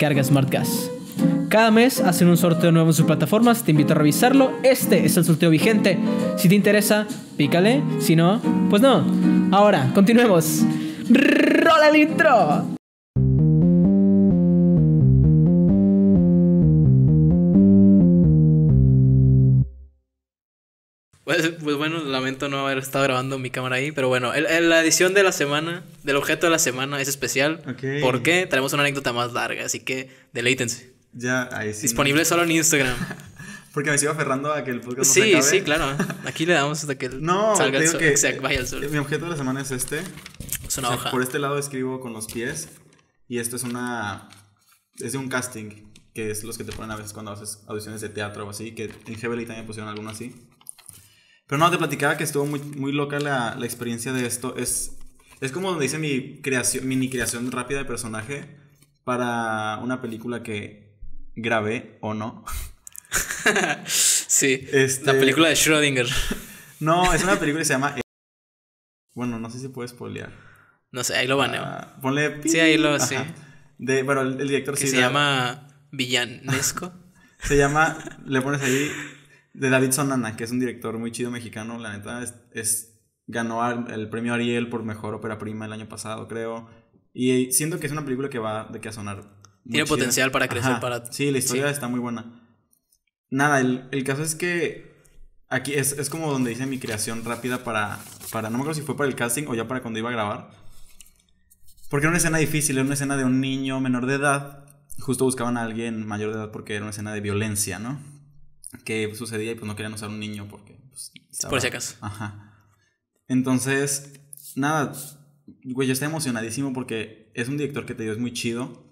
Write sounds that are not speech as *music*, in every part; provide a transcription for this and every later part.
Carga SmartGas. Cada mes hacen un sorteo nuevo en sus plataformas, te invito a revisarlo. Este es el sorteo vigente. Si te interesa, pícale. Si no, pues no. Ahora, continuemos. ¡Rola el intro! Pues, pues, bueno, lamento no haber estado grabando mi cámara ahí, pero bueno, la edición de la semana, del objeto de la semana es especial. ¿Por qué? Tenemos una anécdota más larga, así que deleítense. Ya, ahí sí. Disponible solo en Instagram. *laughs* Porque me sigo aferrando a que el podcast no Sí, se sí, claro. Aquí le damos hasta que no, salga que vaya el sol. Mi objeto de la semana es este. Es una hoja. Por este lado escribo con los pies. Y esto es una. Es de un casting. Que es los que te ponen a veces cuando haces audiciones de teatro o así. Que en Heavily también pusieron alguno así. Pero no, te platicaba que estuvo muy, muy loca la, experiencia de esto. Es, es como donde hice mi creación, mini creación rápida de personaje para una película que grabé o no. *laughs* sí. La este, película de Schrödinger. no, es una *laughs* película que se llama... E- bueno, no sé si puedes spoilear. No sé, ahí lo baneo. Ah, ponle... Sí, ahí lo... Sí. De, bueno, el, director... sí, se llama Villanesco. *laughs* se llama... Le pones ahí de David Sonana, que es un director muy chido mexicano, la neta, es, ganó el premio Ariel por mejor ópera prima el año pasado, creo. Y siento que es una película que va de que a sonar. Tiene potencial para crecer, para. Sí, la historia está muy buena. Nada, el, caso es que aquí es, como donde hice mi creación rápida para, para. No me acuerdo si fue para el casting o ya para cuando iba a grabar. Porque era una escena difícil, era una escena de un niño menor de edad. Justo buscaban a alguien mayor de edad porque era una escena de violencia, ¿no? que sucedía y pues no querían usar un niño porque... Pues, Por si acaso. Ajá. Entonces, nada, güey, yo estaba emocionadísimo porque es un director que te dio es muy chido.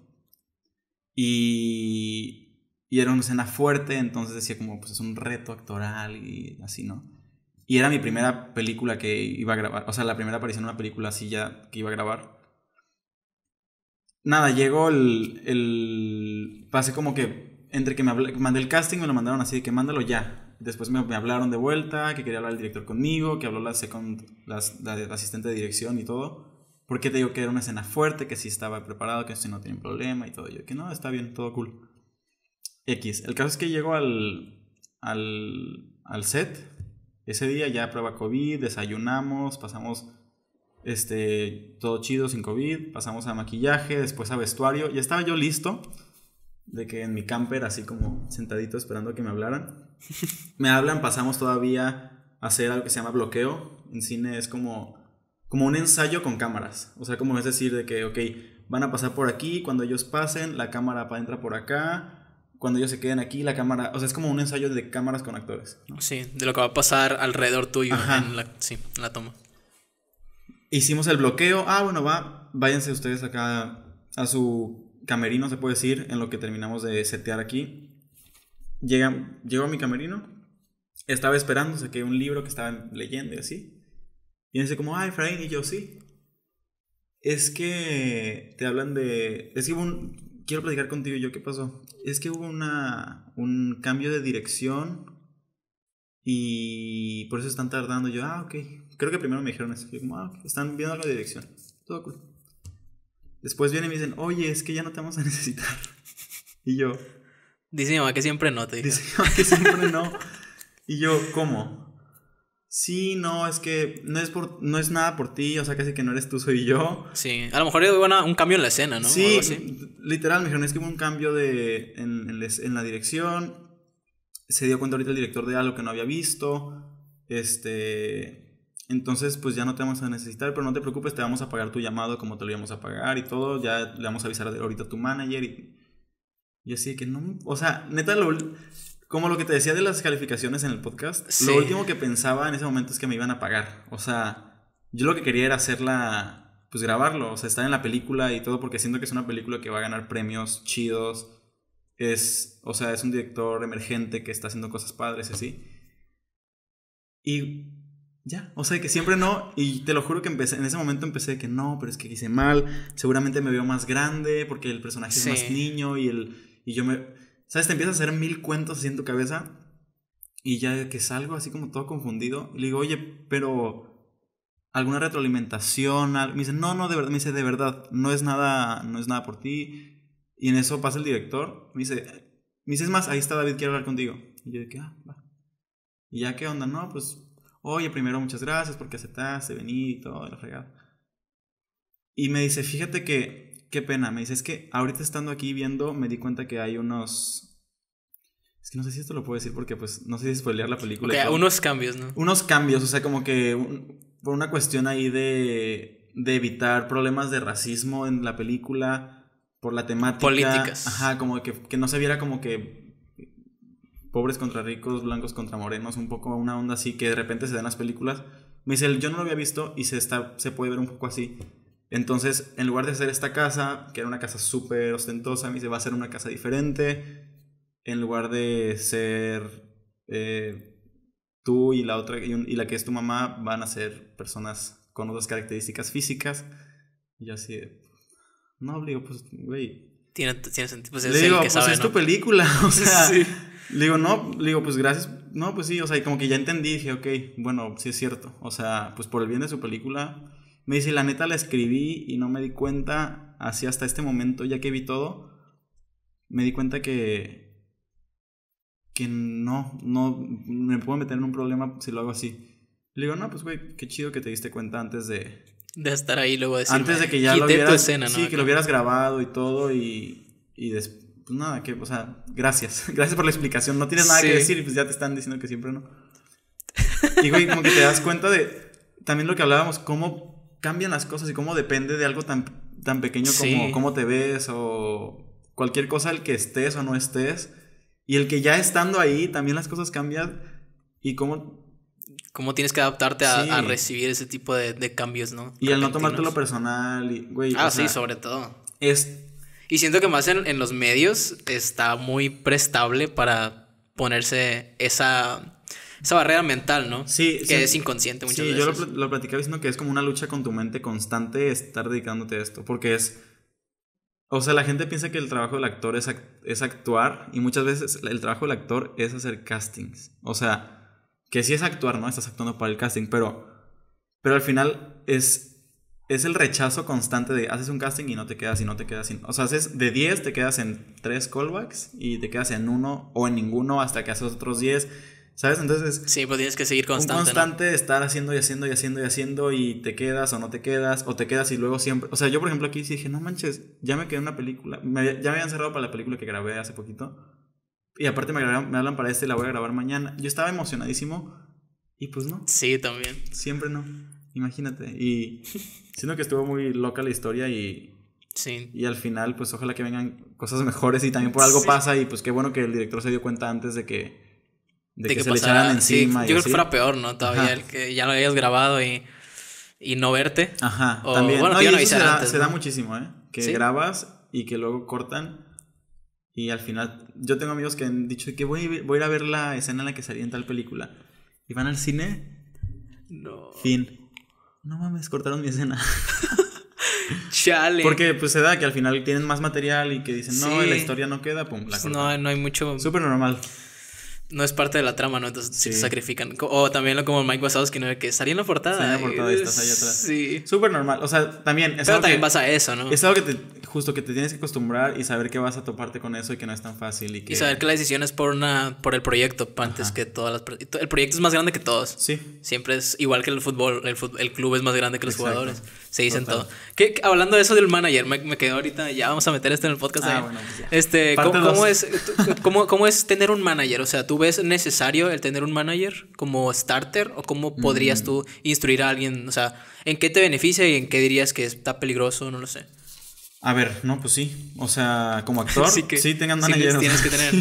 Y, y era una escena fuerte, entonces decía como, pues es un reto actoral y así, ¿no? Y era mi primera película que iba a grabar, o sea, la primera aparición en una película así ya que iba a grabar. Nada, llegó el, el... Pasé como que entre que me mandé el casting, me lo mandaron así, que mándalo ya. Después me, hablaron de vuelta, que quería hablar el director conmigo, que habló la, asistente de dirección y todo. Porque te digo que era una escena fuerte, que sí estaba preparado, que si no tiene problema y todo. Yo que no, está bien, todo cool. X. El caso es que llego al, set. Ese día ya prueba COVID, desayunamos, pasamos este, todo chido sin COVID, pasamos a maquillaje, después a vestuario. Y estaba yo listo de que en mi camper, así como sentadito esperando a que me hablaran. *laughs* Me hablan, pasamos todavía a hacer algo que se llama bloqueo. En cine es como, como un ensayo con cámaras. O sea, como es decir, de que, ok, van a pasar por aquí, cuando ellos pasen, la cámara entra por acá. Cuando ellos se queden aquí, la cámara. O sea, es como un ensayo de cámaras con actores. Sí, de lo que va a pasar alrededor tuyo en la, sí, la toma. Hicimos el bloqueo. Ah, bueno, va. Váyanse ustedes acá a su camerino, se puede decir, en lo que terminamos de setear aquí. Llega, llegó a mi camerino, estaba esperando, saqué un libro que estaba leyendo y así. Y dice como, ay Efraín, y yo sí. Es que te hablan de... Es que hubo un... Quiero platicar contigo yo qué pasó. Es que hubo una, un cambio de dirección y por eso están tardando. Yo, ah, ok. Creo que primero me dijeron eso. Yo como, ah, están viendo la dirección. Todo cool. Después vienen y me dicen, oye, es que ya no te vamos a *laughs* necesitar. Y yo. Dice mi mamá que siempre no, te Dice mi mamá que siempre no. y yo, ¿cómo? Sí, no, es que no es, por, no es nada por ti, o sea, casi que no eres tú, soy yo. Sí, a lo mejor hubo un cambio en la escena, ¿no? Sí, literal, me dijeron, es que hubo un cambio de, en, en, la dirección. Se dio cuenta ahorita el director de algo que no había visto. Este. Entonces, pues ya no te vamos a necesitar, pero no te preocupes, te vamos a pagar tu llamado como te lo íbamos a pagar y todo. Ya le vamos a avisar ahorita a tu manager y, y así que no. O sea, neta, como lo que te decía de las calificaciones en el podcast, lo último que pensaba en ese momento es que me iban a pagar. O sea, yo lo que quería era hacerla pues grabarlo, o sea, estar en la película y todo, porque siento que es una película que va a ganar premios chidos. Es, o sea, es un director emergente que está haciendo cosas padres y así. Y ya, o sea, que siempre no, y te lo juro que empecé, en ese momento empecé que no, pero es que hice mal, seguramente me veo más grande porque el personaje es más niño y, el, y yo me, ¿sabes? Te empiezas a hacer mil cuentos así en tu cabeza y ya que salgo así como todo confundido, le digo, oye, pero alguna retroalimentación, me dice, no, no, de verdad, me dice, de verdad, no es nada, no es nada por ti. Y en eso pasa el director, me dice, me dice, es más, ahí está David, quiero hablar contigo. Y yo de que, ah, va. Y ya, ¿qué onda? No, pues oye, primero muchas gracias porque aceptaste venir y todo, y Y me dice, fíjate que, qué pena, me dice, es que ahorita estando aquí viendo, me di cuenta que hay unos... Es que no sé si esto lo puedo decir porque pues no sé si spoilear la película. unos cambios, ¿no? Unos cambios, o sea, como que por una cuestión ahí de, de evitar problemas de racismo en la película, por la temática. Políticas. Ajá, como que no se viera como que pobres contra ricos, blancos contra morenos, un poco una onda así que de repente se dan las películas. Me dice, yo no lo había visto y se, está, se puede ver un poco así. Entonces, en lugar de hacer esta casa, que era una casa súper ostentosa, me dice, va a ser una casa diferente. En lugar de ser eh, tú y la otra y, la que es tu mamá van a ser personas con otras características físicas. Y así, no, digo, pues, güey. Tiene, sentido. Pues digo, pues es pues, tu película, *laughs* o sea, sí. Le digo, no, le digo, pues gracias. No, pues sí, o sea, como que ya entendí, dije, ok, bueno, sí es cierto. O sea, pues por el bien de su película. Me dice, la neta la escribí y no me di cuenta, así hasta este momento, ya que vi todo, me di cuenta que. que no, no, me puedo meter en un problema si lo hago así. Le digo, no, pues güey, qué chido que te diste cuenta antes de. De estar ahí luego de decir. Antes de que ya lo Sí, que lo hubieras grabado y todo y. Y después pues nada, que, o sea, gracias. *laughs* Gracias por la explicación. No tienes nada que decir y pues ya te están diciendo que siempre no. Y güey, como que te das cuenta de también lo que hablábamos, cómo cambian las cosas y cómo depende de algo tan, pequeño como cómo te ves o cualquier cosa, el que estés o no estés. Y el que ya estando ahí, también las cosas cambian y cómo... Cómo tienes que adaptarte a, recibir ese tipo de, cambios, ¿no? Y el no tomártelo personal, y, güey. Ah, sí, sobre todo. Es y siento que más en, los medios está muy prestable para ponerse esa, barrera mental, ¿no? Sí. Que es inconsciente muchas veces. Sí, yo lo, lo platicaba diciendo que es como una lucha con tu mente constante estar dedicándote a esto, porque es... O sea, la gente piensa que el trabajo del actor es, es actuar y muchas veces el trabajo del actor es hacer castings. O sea, que sí es actuar, ¿no? Estás actuando para el casting, pero, pero al final es es el rechazo constante de haces un casting y no te quedas y no te quedas. sin o sea, haces de 10, te quedas en 3 callbacks y te quedas en uno o en ninguno hasta que haces otros 10. ¿Sabes? Entonces. Sí, pues tienes que seguir constante. Un constante estar haciendo y haciendo y haciendo y haciendo y te quedas o no te quedas o te quedas y luego siempre. O sea, yo por ejemplo aquí sí dije, no manches, ya me quedé en una película. ya me habían cerrado para la película que grabé hace poquito. Y aparte me, me hablan para este y la voy a grabar mañana. Yo estaba emocionadísimo y pues no. Sí, también. Siempre no. Imagínate. Y *laughs* Sino que estuvo muy loca la historia y. Sí. Y al final, pues ojalá que vengan cosas mejores y también por algo pasa. Y pues qué bueno que el director se dio cuenta antes de que. De, que, se echaran encima. yo creo que fuera peor, ¿no? Todavía el que ya lo hayas grabado y. Y no verte. Ajá. Bueno, se, da, muchísimo, ¿eh? Que grabas y que luego cortan. Y al final, yo tengo amigos que han dicho que voy, voy a ir a ver la escena en la que salía en tal película. Y van al cine. No. Fin no mames, cortaron mi escena. *laughs* Chale. Porque pues se da que al final tienen más material y que dicen, no, la historia no queda, pum, la pues, No, no hay mucho. Súper normal no es parte de la trama, ¿no? Entonces si te sacrifican. O también lo como Mike Wazowski, ¿no? Que salía en la portada. en la portada y estás allá atrás. Sí. Súper normal. O sea, también. Pero también pasa eso, ¿no? Es algo que justo que te tienes que acostumbrar y saber que vas a toparte con eso y que no es tan fácil. Y, saber que la decisión es por una por el proyecto antes que todas las. El proyecto es más grande que todos. Sí. Siempre es igual que el fútbol. El, club es más grande que los jugadores. Se dicen todo. Que, hablando de eso del manager, me, me quedo ahorita. Ya vamos a meter esto en el podcast. Ah, pues Este, ¿cómo, es, ¿Cómo es tener un manager? O sea, tú ¿Es necesario el tener un manager como starter o cómo podrías mm. tú instruir a alguien? O sea, ¿en qué te beneficia y en qué dirías que está peligroso? No lo sé. A ver, no, pues sí. O sea, como actor, *laughs* sí, que, tengan manager. Sí tienes que tener.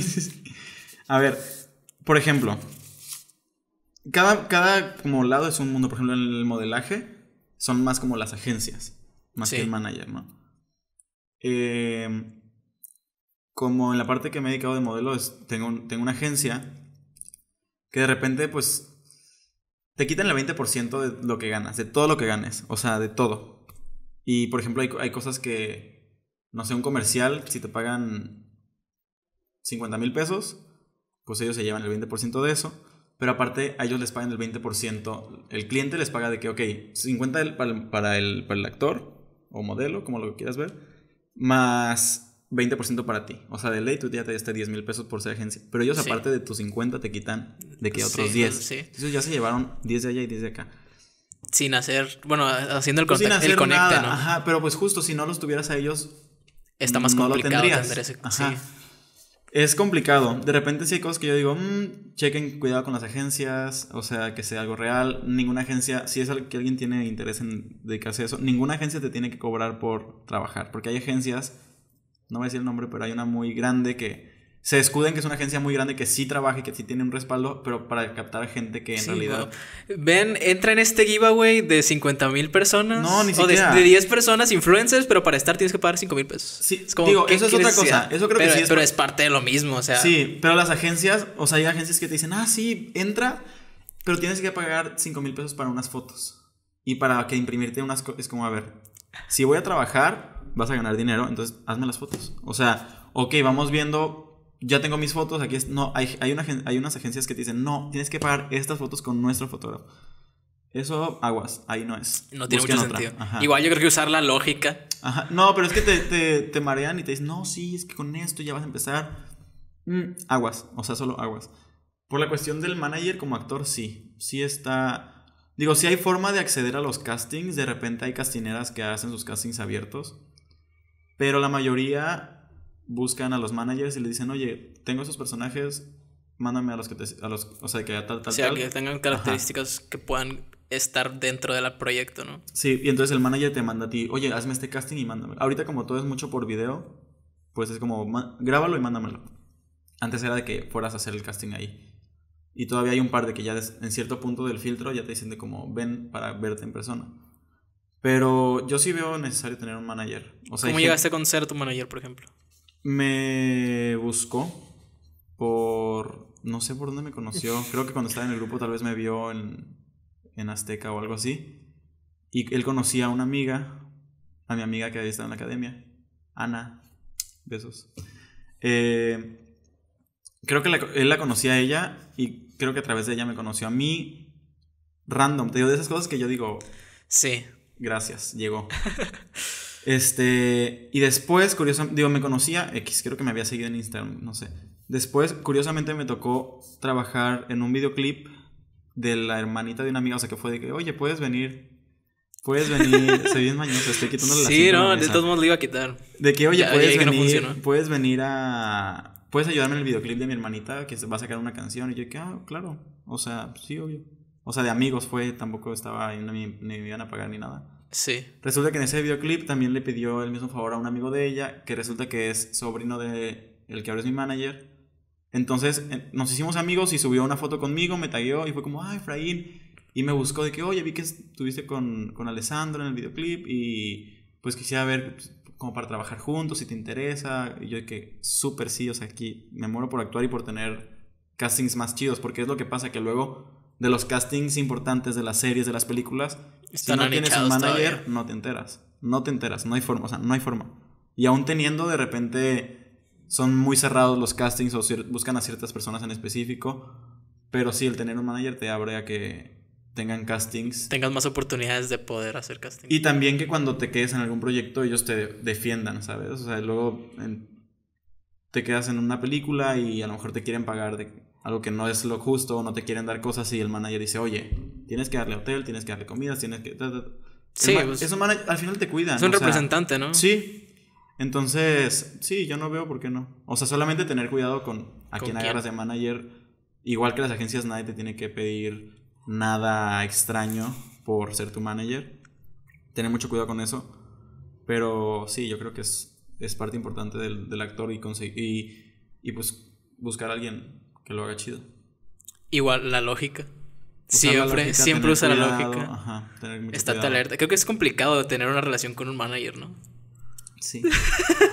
*laughs* a ver, por ejemplo, cada, cada como lado es un mundo. Por ejemplo, en el modelaje son más como las agencias, más que el manager, ¿no? Eh, como en la parte que me he dedicado de modelo, tengo, tengo una agencia que de repente pues te quitan el 20% de lo que ganas, de todo lo que ganes, o sea, de todo. Y por ejemplo, hay, cosas que, no sé, un comercial, si te pagan 50 mil pesos, pues ellos se llevan el 20% de eso, pero aparte a ellos les pagan el 20%, el cliente les paga de que, ok, 50 para el, para el actor o modelo, como lo quieras ver, más 20% para ti. O sea, de ley tú ya te diste 10 mil pesos por ser agencia. Pero ellos, aparte de tus 50, te quitan de que otros 10. Sí. Entonces ya se llevaron 10 de allá y 10 de acá. Sin hacer, bueno, haciendo el, pues el conecte, ¿no? Ajá, pero pues justo si no los tuvieras a ellos. Está más no complicado lo tendrías. Es complicado. De repente sí hay cosas que yo digo, mm, chequen cuidado con las agencias, o sea, que sea algo real. Ninguna agencia, si es que alguien tiene interés en dedicarse a eso, ninguna agencia te tiene que cobrar por trabajar, porque hay agencias no voy a decir el nombre, pero hay una muy grande que se escuden que es una agencia muy grande que sí trabaja y que sí tiene un respaldo, pero para captar gente que en realidad. Ven, entra en este giveaway de 50 mil personas. No, ni siquiera. O de, 10 personas, influencers, pero para estar tienes que pagar 5 mil pesos. Sí, es como, digo, eso es otra cosa. Eso creo que sí es. Pero es parte de lo mismo, o sea. Sí, pero las agencias, o sea, hay agencias que te dicen, ah, sí, entra, pero tienes que pagar 5 mil pesos para unas fotos. Y para que imprimirte unas. Es como, a ver, si voy a trabajar, vas a ganar dinero, entonces hazme las fotos. O sea, ok, vamos viendo, ya tengo mis fotos, aquí es, no, hay, hay, una, hay unas agencias que te dicen, no, tienes que pagar estas fotos con nuestro fotógrafo. Eso, aguas, ahí no es. No tiene mucho sentido. Igual yo creo que usar la lógica. Ajá. No, pero es que te, te, marean y te dicen, no, sí, es que con esto ya vas a empezar. Mm, aguas, o sea, solo aguas. Por la cuestión del manager como actor, sí. Sí está. Digo, si hay forma de acceder a los castings, de repente hay castineras que hacen sus castings abiertos. Pero la mayoría buscan a los managers y le dicen, oye, tengo esos personajes, mándame a los que te, a los, o sea, que tengan características que puedan estar dentro del proyecto, ¿no? Sí, y entonces el manager te manda a ti, oye, hazme este casting y mándame. Ahorita como todo es mucho por video, pues es como, grábalo y mándamelo. Antes era de que fueras a hacer el casting ahí. Y todavía hay un par de que ya en cierto punto del filtro ya te dicen como, ven para verte en persona. Pero yo sí veo necesario tener un manager. O sea, ¿Cómo llegaste a conocer tu manager, por ejemplo? Me buscó por... No sé por dónde me conoció. Creo que cuando estaba en el grupo tal vez me vio en, Azteca o algo así. Y él conocía a una amiga, a mi amiga que había estado en la academia, Ana. Besos. Eh, creo que él la conocía a ella y creo que a través de ella me conoció a mí. Random, te digo, de esas cosas que yo digo... Sí. Gracias, llegó. este, y después, curiosamente, digo, me conocía X, creo que me había seguido en Instagram, no sé. Después, curiosamente, me tocó trabajar en un videoclip de la hermanita de una amiga, o sea, que fue de que, oye, puedes venir Puedes venir, soy *laughs* bien mañoso, estoy quitando la Sí, no, de todos modos le iba a quitar. De que, oye, puedes, venir, puedes venir a. Puedes ayudarme en el videoclip de mi hermanita que va a sacar una canción. Y yo, que, ah, claro. O sea, sí, obvio. O sea, de amigos fue, tampoco estaba, ni, me iban a pagar ni nada. Sí. Resulta que en ese videoclip también le pidió el mismo favor a un amigo de ella, que resulta que es sobrino de el que ahora es mi manager. Entonces eh, nos hicimos amigos y subió una foto conmigo, me tagueó y fue como, ah, Efraín. Y me buscó de que, oye, vi que estuviste con, con Alessandro en el videoclip y pues quisiera ver pues, como para trabajar juntos, si te interesa. Y yo de que, súper sí, o sea, aquí me muero por actuar y por tener castings más chidos, porque es lo que pasa, que luego de los castings importantes de las series, de las películas, si no tienes un manager, no te enteras. No te enteras, no hay forma, o sea, no hay forma. Y aún teniendo, de repente, son muy cerrados los castings o buscan a ciertas personas en específico. Pero sí, el tener un manager te abre a que tengan castings. Tengas más oportunidades de poder hacer castings. Y también que cuando te quedes en algún proyecto, ellos te defiendan, ¿sabes? O sea, luego te quedas en una película y a lo mejor te quieren pagar de algo que no es lo justo no te quieren dar cosas y el manager dice, oye, tienes que darle hotel, tienes que darle comidas, tienes que... Sí, pues, al final te cuidan. Es un representante, ¿no? Sí. Entonces, sí, yo no veo por qué no. O sea, solamente tener cuidado con a quien agarras de manager. Igual que las agencias, nadie te tiene que pedir nada extraño por ser tu manager. Tener mucho cuidado con eso. Pero sí, yo creo que es, es parte importante del, actor y, conseguir, y, pues buscar a alguien que lo haga chido. Igual la lógica. siempre, siempre usa la lógica. Ajá, alerta. Creo que es complicado tener una relación con un manager, ¿no? Sí.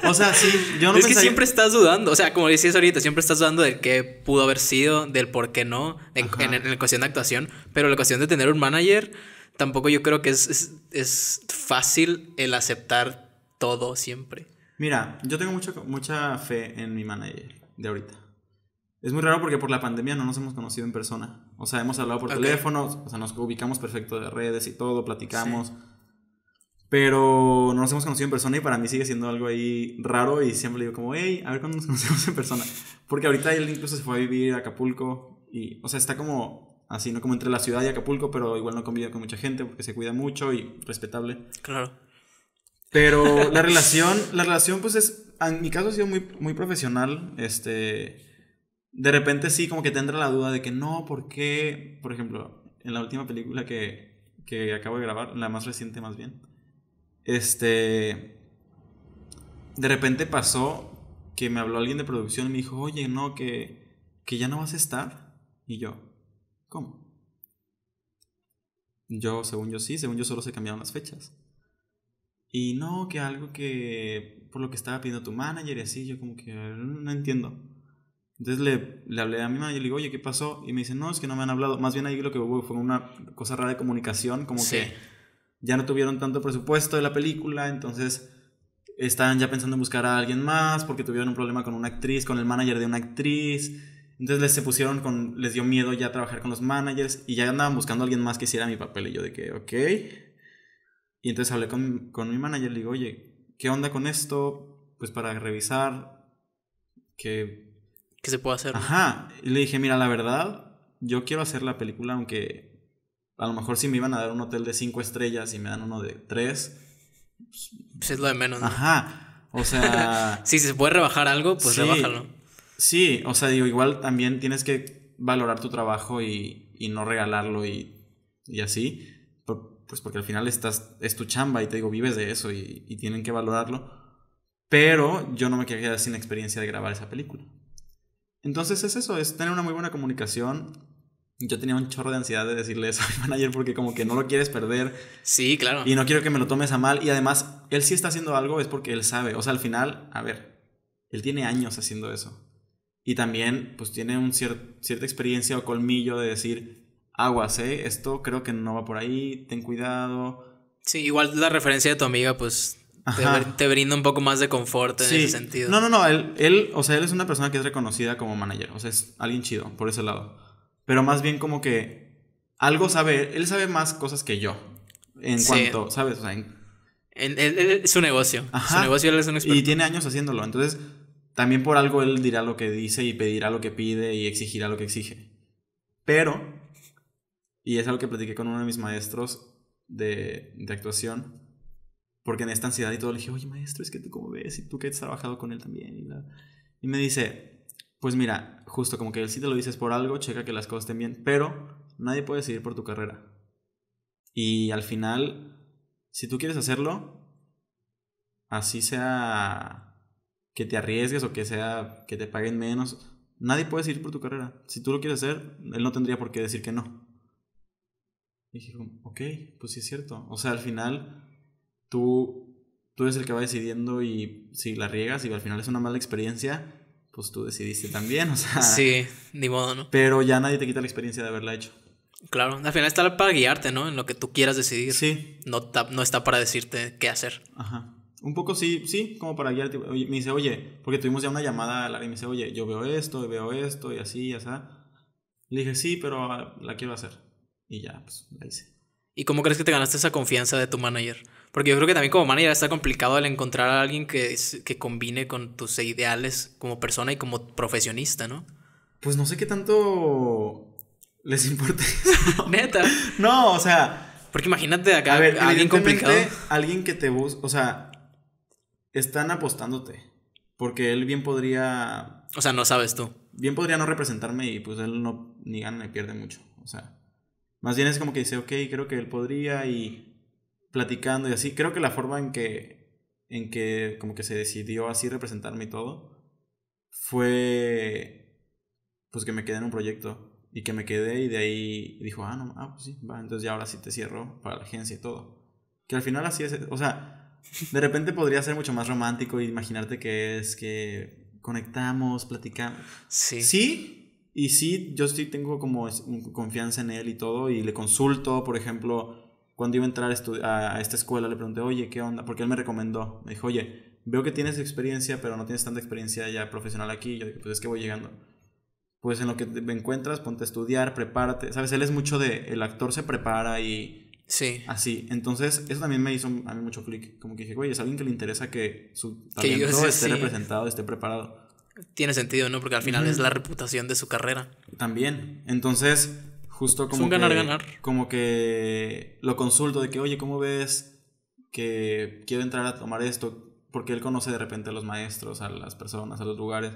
O sea, sí, yo no Es que siempre estás dudando. O sea, como decías ahorita, siempre estás dudando de qué pudo haber sido, del por qué no, en, la cuestión de actuación. Pero la cuestión de tener un manager, tampoco yo creo que es, es fácil el aceptar todo siempre. Mira, yo tengo mucha, mucha fe en mi manager de ahorita. Es muy raro porque por la pandemia no nos hemos conocido en persona. O sea, hemos hablado por teléfono, o sea, nos ubicamos perfecto de redes y todo, platicamos. Pero no nos hemos conocido en persona y para mí sigue siendo algo ahí raro y siempre le digo como, hey, a ver cuándo nos *laughs* conocemos en persona. Porque ahorita él incluso se fue a vivir a Acapulco y, o sea, está como así, no como entre la ciudad y Acapulco, pero igual no convive con mucha gente porque se cuida mucho y respetable. Claro. Pero la *laughs* relación, la relación pues es, en mi caso ha sido muy, muy profesional, este, de repente sí, como que tendrá la duda de que no, ¿por qué? Por ejemplo, en la última película que, acabo de grabar, la más reciente más bien, este, de repente pasó que me habló alguien de producción y me dijo, oye, no, que, que ya no vas a estar. Y yo, ¿cómo? Yo, según yo sí, según yo solo se cambiaron las fechas. Y no, que algo que por lo que estaba pidiendo tu manager y así, yo como que no entiendo. Entonces le, hablé a mi manager y le digo, oye, ¿qué pasó? Y me dice, no, es que no me han hablado. Más bien ahí lo que hubo fue una cosa rara de comunicación, como que ya no tuvieron tanto presupuesto de la película, entonces estaban ya pensando en buscar a alguien más porque tuvieron un problema con una actriz, con el manager de una actriz. Entonces les se pusieron con, les dio miedo ya trabajar con los managers y ya andaban buscando a alguien más que hiciera mi papel. Y yo de que, ok. Y entonces hablé con, con mi manager, le digo, oye, ¿qué onda con esto? Pues para revisar que que se pueda hacer. Ajá, y le dije, mira, la verdad, yo quiero hacer la película, aunque a lo mejor si me iban a dar un hotel de cinco estrellas y me dan uno de tres. Pues, es lo de menos. Ajá, o sea... *laughs* si se puede rebajar algo, pues rebájalo. Sí, o sea, digo, igual también tienes que valorar tu trabajo y, no regalarlo y, así. pues porque al final estás, es tu chamba y te digo, vives de eso y, tienen que valorarlo. Pero yo no me quería quedar sin experiencia de grabar esa película. Entonces es eso, es tener una muy buena comunicación. Yo tenía un chorro de ansiedad de decirle eso a mi manager porque como que no lo quieres perder. Sí, claro. Y no quiero que me lo tomes a mal. Y además, él sí está haciendo algo, es porque él sabe. O sea, al final, a ver, él tiene años haciendo eso. Y también, pues tiene un cierto cierta experiencia o colmillo de decir, aguas, ¿eh? Esto creo que no va por ahí, ten cuidado. Sí, igual la referencia de tu amiga, pues te, brinda un poco más de confort en ese sentido. No, no, no. Él, o sea, él es una persona que es reconocida como manager. O sea, es alguien chido por ese lado. Pero más bien como que algo sabe. Él sabe más cosas que yo. En cuanto, ¿sabes? O sea, en... su negocio. Su negocio él es un experto. Y tiene años haciéndolo. Entonces, también por algo él dirá lo que dice y pedirá lo que pide y exigirá lo que exige. Pero, y es algo que platiqué con uno de mis maestros de, de actuación porque en esta ansiedad y todo le dije, oye maestro, es que tú cómo ves y tú que has trabajado con él también. Y, me dice, pues mira, justo como que él Si te lo dices por algo, checa que las cosas estén bien, pero nadie puede decidir por tu carrera. Y al final, si tú quieres hacerlo, así sea que te arriesgues o que sea que te paguen menos, nadie puede decidir por tu carrera. Si tú lo quieres hacer, él no tendría por qué decir que no. Y dije, ok, pues sí es cierto. O sea, al final tú, tú eres el que va decidiendo y si la riegas y al final es una mala experiencia, pues tú decidiste también, o sea. Sí, ni modo, ¿no? Pero ya nadie te quita la experiencia de haberla hecho. Claro, al final está para guiarte, ¿no? En lo que tú quieras decidir. Sí. No, no está para decirte qué hacer. Ajá. Un poco sí, sí, como para guiarte. me dice, oye, porque tuvimos ya una llamada a la y me dice, oye, yo veo esto, veo esto, y así, y así. Le dije, sí, pero ah, la quiero hacer. Y ya, pues la hice. ¿Y cómo crees que te ganaste esa confianza de tu manager? Porque yo creo que también como manager está complicado el encontrar a alguien que, que combine con tus ideales como persona y como profesionista, ¿no? Pues no sé qué tanto les importa *laughs* Eso. Neta. No, o sea. Porque imagínate acá a ver, alguien complicado. Alguien que te busca. O sea, están apostándote. Porque él bien podría. O sea, no sabes tú. Bien podría no representarme y pues él no ni gana ni pierde mucho. O sea. Más bien es como que dice, ok, creo que él podría y platicando y así. Creo que la forma en que, en que como que se decidió así representarme y todo, fue pues que me quedé en un proyecto y que me quedé y de ahí dijo, ah, no, ah, pues sí, va, entonces ya ahora sí te cierro para la agencia y todo. Que al final así es, eh, o sea, de repente podría ser mucho más romántico e imaginarte que es que conectamos, platicamos. Sí. Sí, y sí, yo sí tengo como confianza en él y todo, y le consulto, por ejemplo, cuando iba a entrar a, esta escuela le pregunté, oye, ¿qué onda? Porque él me recomendó. Me dijo, oye, veo que tienes experiencia, pero no tienes tanta experiencia ya profesional aquí. Yo dije, pues es que voy llegando. Pues en lo que me encuentras, ponte a estudiar, prepárate. Sabes, él es mucho de, el actor se prepara y... Sí. Así. Entonces, eso también me hizo a mí mucho clic. Como que dije, oye, es alguien que le interesa que su talento esté representado, esté preparado. Tiene sentido, ¿no? Porque al final es la reputación de su carrera. También. Entonces, Justo como. ganar-ganar. Como que lo consulto de que, oye, ¿cómo ves que quiero entrar a tomar esto? Porque él conoce de repente a los maestros, a las personas, a los lugares.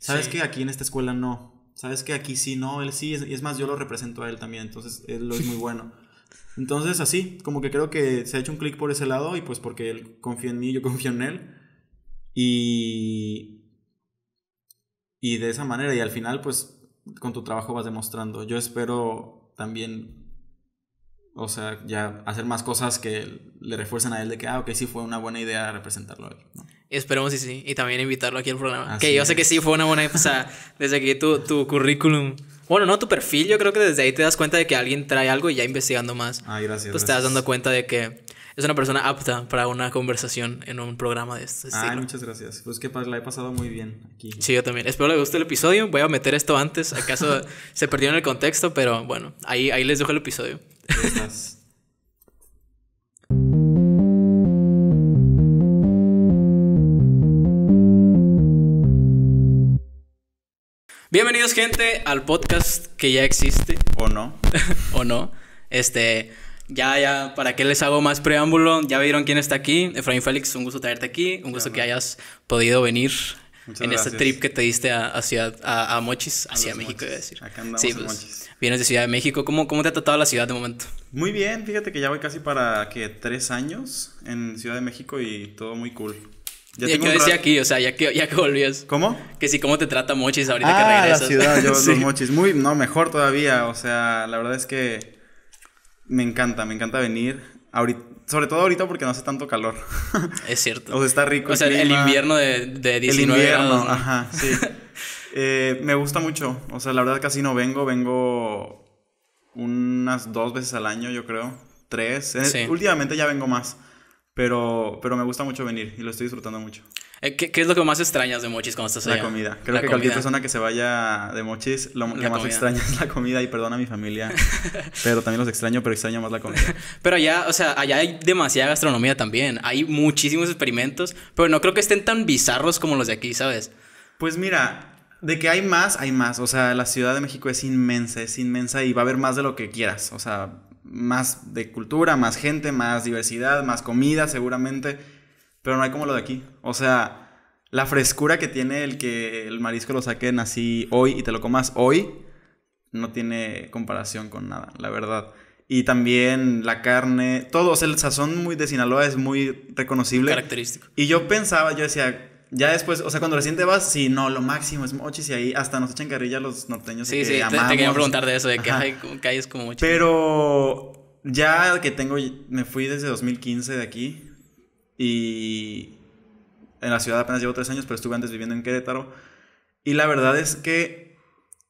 ¿Sabes que aquí en esta escuela no? ¿Sabes que aquí sí, no? Él sí, y es más, yo lo represento a él también, entonces él lo es muy *laughs* bueno. Entonces, así, como que creo que se ha hecho un clic por ese lado y pues porque él confía en mí, yo *laughs* confío en él. Y. Y de esa manera, y al final, pues con tu trabajo vas demostrando. Yo espero también, o sea, ya hacer más cosas que le refuercen a él de que, ah, ok, sí fue una buena idea representarlo aquí. ¿no? Esperemos y sí, y también invitarlo aquí al programa. que yo sé que sí fue una buena idea, o sea, desde aquí tu, tu currículum... Bueno, no, tu perfil, yo creo que desde ahí te das cuenta de que alguien trae algo y ya investigando más. Ah, gracias. Pues te das dando cuenta de que es una persona apta para una conversación en un programa de este estilo. muchas gracias. Pues que la he pasado muy bien aquí. Sí, yo también. Espero les guste el episodio. Voy a meter esto antes, acaso *laughs* se perdieron en el contexto, pero bueno, ahí, ahí les dejo el episodio. Estás? Bienvenidos gente al podcast que ya existe. O no. *laughs* o no. Este, ya, ya, ¿para qué les hago más preámbulo? Ya vieron quién está aquí. Efraín Félix, un gusto traerte aquí. Un gusto que hayas podido venir en este trip que te diste a, ciudad, a, Mochis, hacia México, a decir. sí, pues, Mochis. Vienes de Ciudad de México. ¿Cómo, ¿Cómo te ha tratado la ciudad de momento? Muy bien, fíjate que ya voy casi para que tres años en Ciudad de México y todo muy cool. Ya y decía aquí, o sea, ya que, ya que volvías. ¿Cómo? Que sí, ¿cómo te trata Mochis ahorita que ah, regresas? la ciudad, yo *laughs* los Mochis. Muy, no, mejor todavía. O sea, la verdad es que me encanta, me encanta venir. Ahorita, sobre todo ahorita porque no hace tanto calor. *laughs* Es cierto. o sea, está rico. O sea, el invierno de, de 19 invierno, ajá, sí. *laughs* Eh, me gusta mucho. O sea, la verdad casi no vengo. Vengo unas dos veces al año, yo creo. Tres. Eh, últimamente ya vengo más. Pero, pero me gusta mucho venir y lo estoy disfrutando mucho. Eh, ¿Qué, es lo que más extrañas de Mochis cuando estás allá? La comida. Creo que cualquier persona que se vaya de Mochis, lo que más extraña es la comida. Y perdona a mi familia, *laughs* pero también los extraño, pero extraño más la comida. *laughs* pero allá, o sea, allá hay demasiada gastronomía también. Hay muchísimos experimentos, pero no creo que estén tan bizarros como los de aquí, ¿sabes? Pues mira, de que hay más, hay más. O sea, la Ciudad de México es inmensa, es inmensa y va a haber más de lo que quieras. O sea, más de cultura, más gente, más diversidad, más comida seguramente pero no hay como lo de aquí. O sea, la frescura que tiene el que el marisco lo saquen así hoy y te lo comas hoy, no tiene comparación con nada, la verdad. Y también la carne, todo, o sea, el sazón muy de Sinaloa es muy reconocible. Característico. Y yo pensaba, yo decía, ya después, o sea, cuando recién te vas, sí, no, lo máximo es mochis y ahí hasta nos echan carrilla los norteños. Sí, que sí, te, te, quería preguntar de eso, de que hay calles como mochis. Pero ya que tengo, me fui desde 2015 de aquí, y en la ciudad apenas llevo tres años, pero estuve antes viviendo en Querétaro. Y la verdad es que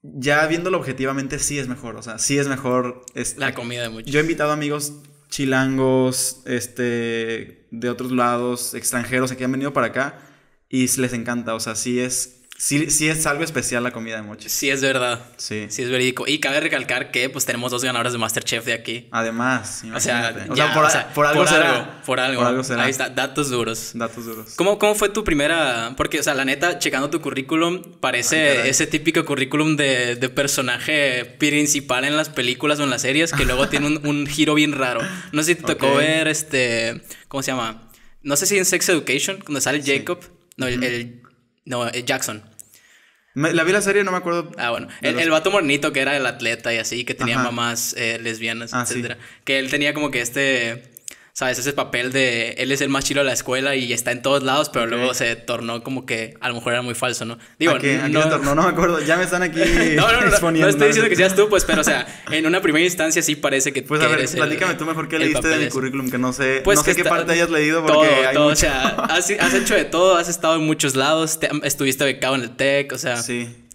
ya viéndolo objetivamente, sí es mejor. O sea, sí es mejor. Este, la comida de muchos. Yo he invitado amigos chilangos, este, de otros lados, extranjeros que han venido para acá y les encanta. O sea, sí es Sí, es algo especial la comida de mochi. Sí, es verdad. Sí. Sí es verídico. Y cabe recalcar que pues tenemos dos ganadores de Masterchef de aquí. Además, O sea, o sea, por, por, algo por, será. Algo, por, algo será. Ahí está, datos duros. Datos duros. ¿Cómo, ¿Cómo fue tu primera...? Porque, o sea, la neta, checando tu currículum, parece ese típico currículum de, de, personaje principal en las películas o en las series que luego tiene un, *laughs* un, giro bien raro. No sé si te tocó ver este... ¿Cómo se llama? No sé si en Sex Education, cuando sale Jacob. No, el, el no, eh, Jackson. la vi la serie, no me acuerdo. Ah, bueno. El, vato mornito que era el atleta y así, que tenía mamás eh, lesbianas, ah, etc. Que él tenía como que este ¿sabes? Ese papel de él es el más chido de la escuela y está en todos lados, pero luego se tornó como que a lo mejor era muy falso, ¿no? Digo, ¿A qué? no, se tornó? no me acuerdo, ya me están aquí *laughs* no, no, no, No, estoy diciendo que seas tú, pues, pero o sea, en una primera instancia sí parece que Pues a ver, platícame tú mejor qué leíste del currículum, que no sé, pues no sé qué parte hayas leído porque hay todo, mucho. o sea, has, hecho de todo, has estado en muchos lados, te, estuviste becado en el TEC, o sea, sí.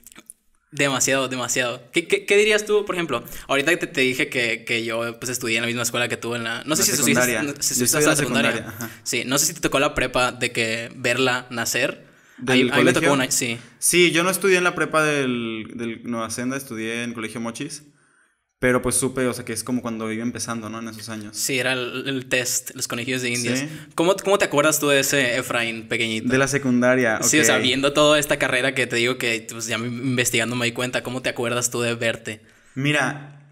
Demasiado, demasiado. ¿Qué, dirías tú, por ejemplo? Ahorita te, te dije que, yo pues, estudié en la misma escuela que tú en la... No sé si secundaria. secundaria. Sí, no sé si te tocó la prepa de que verla nacer. Ahí, me tocó sí. Sí, yo no estudié en la prepa del, del Nueva Senda, estudié en el Colegio Mochis. Pero pues supe, o sea, que es como cuando iba empezando, ¿no? En esos años. Sí, era el, test, los conejillos de indias. ¿Cómo, te acuerdas tú de ese Efraín pequeñito? De la secundaria. Sí, o sea, viendo toda esta carrera que te digo que pues, ya investigando me di cuenta, ¿cómo te acuerdas tú de verte? Mira,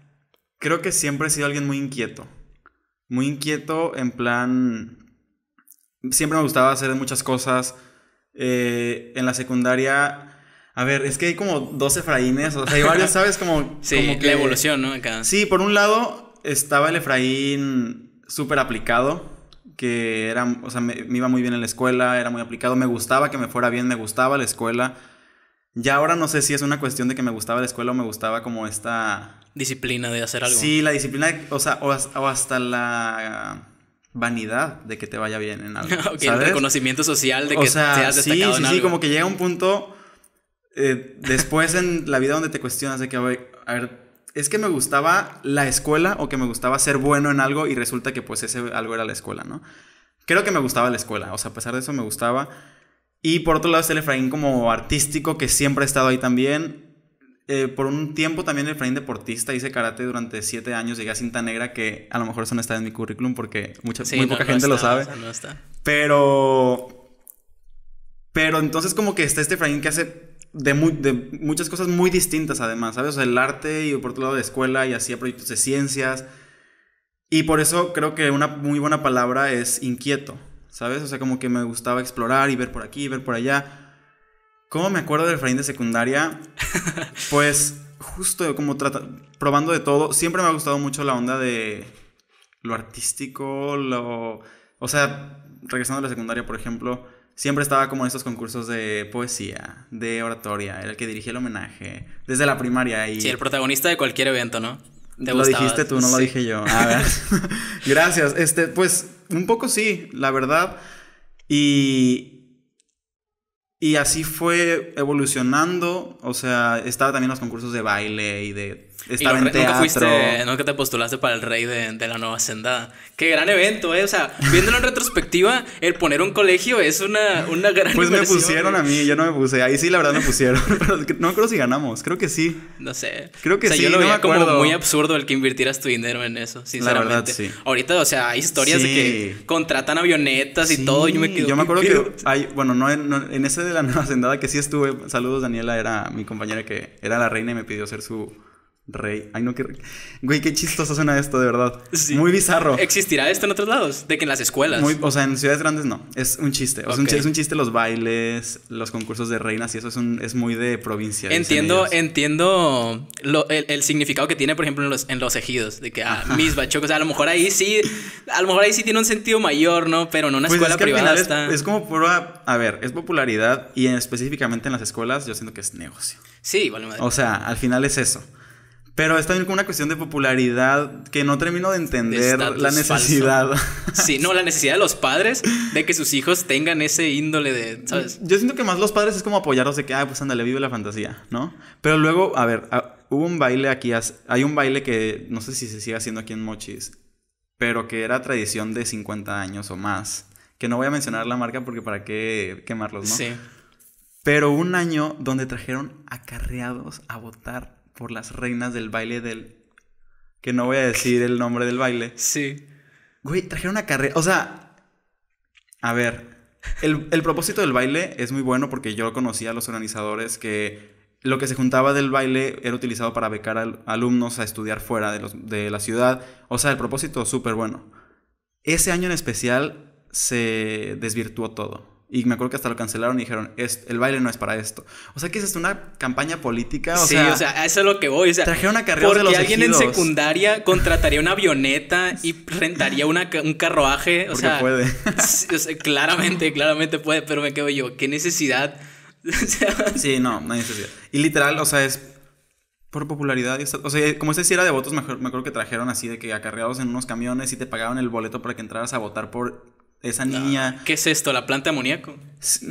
creo que siempre he sido alguien muy inquieto. Muy inquieto en plan... Siempre me gustaba hacer muchas cosas. Eh, en la secundaria a ver, es que hay como dos Efraínes, o sea, hay varios, *laughs* ¿sabes? Como, la evolución, ¿no? Sí, por un lado estaba el Efraín súper aplicado, que era, o sea, me, iba muy bien en la escuela, era muy aplicado, me gustaba que me fuera bien, me gustaba la escuela. Ya ahora no sé si es una cuestión de que me gustaba la escuela o me gustaba como esta... Disciplina de hacer algo. Sí, la disciplina, o sea, o, hasta la vanidad de que te vaya bien en algo. *laughs* el reconocimiento social de que te destacado sí, sí, como que llega un punto eh, después en la vida donde te cuestionas de que, a ver, es que me gustaba la escuela o que me gustaba ser bueno en algo y resulta que pues ese algo era la escuela, ¿no? Creo que me gustaba la escuela, o sea, a pesar de eso me gustaba. Y por otro lado está el Efraín como artístico que siempre ha estado ahí también. Eh, por un tiempo también el Efraín deportista, hice karate durante siete años, llegué a cinta negra que a lo mejor eso no está en mi currículum porque mucha, muy poca gente lo sabe. Pero... Pero entonces como que está este Efraín que hace de, muchas cosas muy distintas además, ¿sabes? O sea, el arte y por otro lado de escuela y hacía proyectos de ciencias. Y por eso creo que una muy buena palabra es inquieto, ¿sabes? O sea, como que me gustaba explorar y ver por aquí, ver por allá. ¿Cómo me acuerdo del Efraín de secundaria? *laughs* pues justo como probando de todo. Siempre me ha gustado mucho la onda de lo artístico, lo... O sea, regresando a la secundaria, por ejemplo, siempre estaba como en estos concursos de poesía, de oratoria, el que dirigía el homenaje, desde la primaria y... Sí, el protagonista de cualquier evento, ¿no? lo dijiste tú, no lo dije yo. Ah, *laughs* Gracias. Este, pues, un poco sí, la verdad. Y. Y así fue evolucionando. O sea, estaba también en los concursos de baile y de estaba en teatro. Nunca, fuiste, te postulaste para el rey de, la nueva sendada. Qué gran evento, ¿eh? O sea, viéndolo en retrospectiva, el poner un colegio es una, una gran Pues me pusieron a mí, yo no me puse. Ahí sí, la verdad, me pusieron. *laughs* Pero no creo si ganamos, creo que sí. No sé. Creo que yo lo como muy absurdo el que invirtieras tu dinero en eso, sinceramente. La verdad, Ahorita, o sea, hay historias de que contratan avionetas y todo. Yo me, quedo, yo me acuerdo que bueno, en, en ese de la nueva sendada que sí estuve. Saludos, Daniela, era mi compañera que era la reina y me pidió ser su Rey. Ay, no, qué. Güey, qué chistoso suena esto, de verdad. Muy bizarro. ¿Existirá esto en otros lados? De que en las escuelas. Muy, o sea, en ciudades grandes no. Es un chiste. Es, un chiste los bailes, los concursos de reinas y eso es, muy de provincia. Entiendo, entiendo el, significado que tiene, por ejemplo, en los, ejidos. De que, a ah, mis bachos, a lo mejor ahí sí. A lo mejor ahí sí tiene un sentido mayor, ¿no? Pero en una pues escuela privada está... es, como prueba. A ver, es popularidad y específicamente en las escuelas yo siento que es negocio. Sí, O sea, al final es eso. Pero es también como una cuestión de popularidad que no termino de entender la necesidad. *laughs* Sí, no, la necesidad de los padres de que sus hijos tengan ese índole de, Yo siento que más los padres es como apoyarlos de que, ah, pues ándale, vive la fantasía, ¿no? Pero luego, a ver, hubo un baile aquí, hay un baile que no sé si se sigue haciendo aquí en Mochis, pero que era tradición de 50 años o más. Que no voy a mencionar la marca porque para qué quemarlos, ¿no? Sí. Pero un año donde trajeron acarreados a votar por las reinas del baile del... Que no voy a decir el nombre del baile. Sí. Güey, trajeron una carrera... O sea... A ver. El, propósito del baile es muy bueno porque yo conocía a los organizadores que lo que se juntaba del baile era utilizado para becar a alumnos a estudiar fuera de, los, de la ciudad. O sea, el propósito súper bueno. Ese año en especial se desvirtuó todo. Y me acuerdo que hasta lo cancelaron y dijeron, el baile no es para esto. O sea, que es una campaña política. sí, o sea, eso es lo que voy. O sea, trajeron a carreras de los alguien en secundaria *laughs* contrataría una avioneta y rentaría un carruaje. O sea, puede. claramente, claramente puede, pero me quedo yo, qué necesidad. *laughs* sí, no, no hay necesidad. Y literal, o sea, es por popularidad. O sea, como usted si era de votos, me, acuerdo que trajeron así de que acarreados en unos camiones y te pagaban el boleto para que entraras a votar por esa niña. Ah, ¿Qué es esto? ¿La planta amoníaco?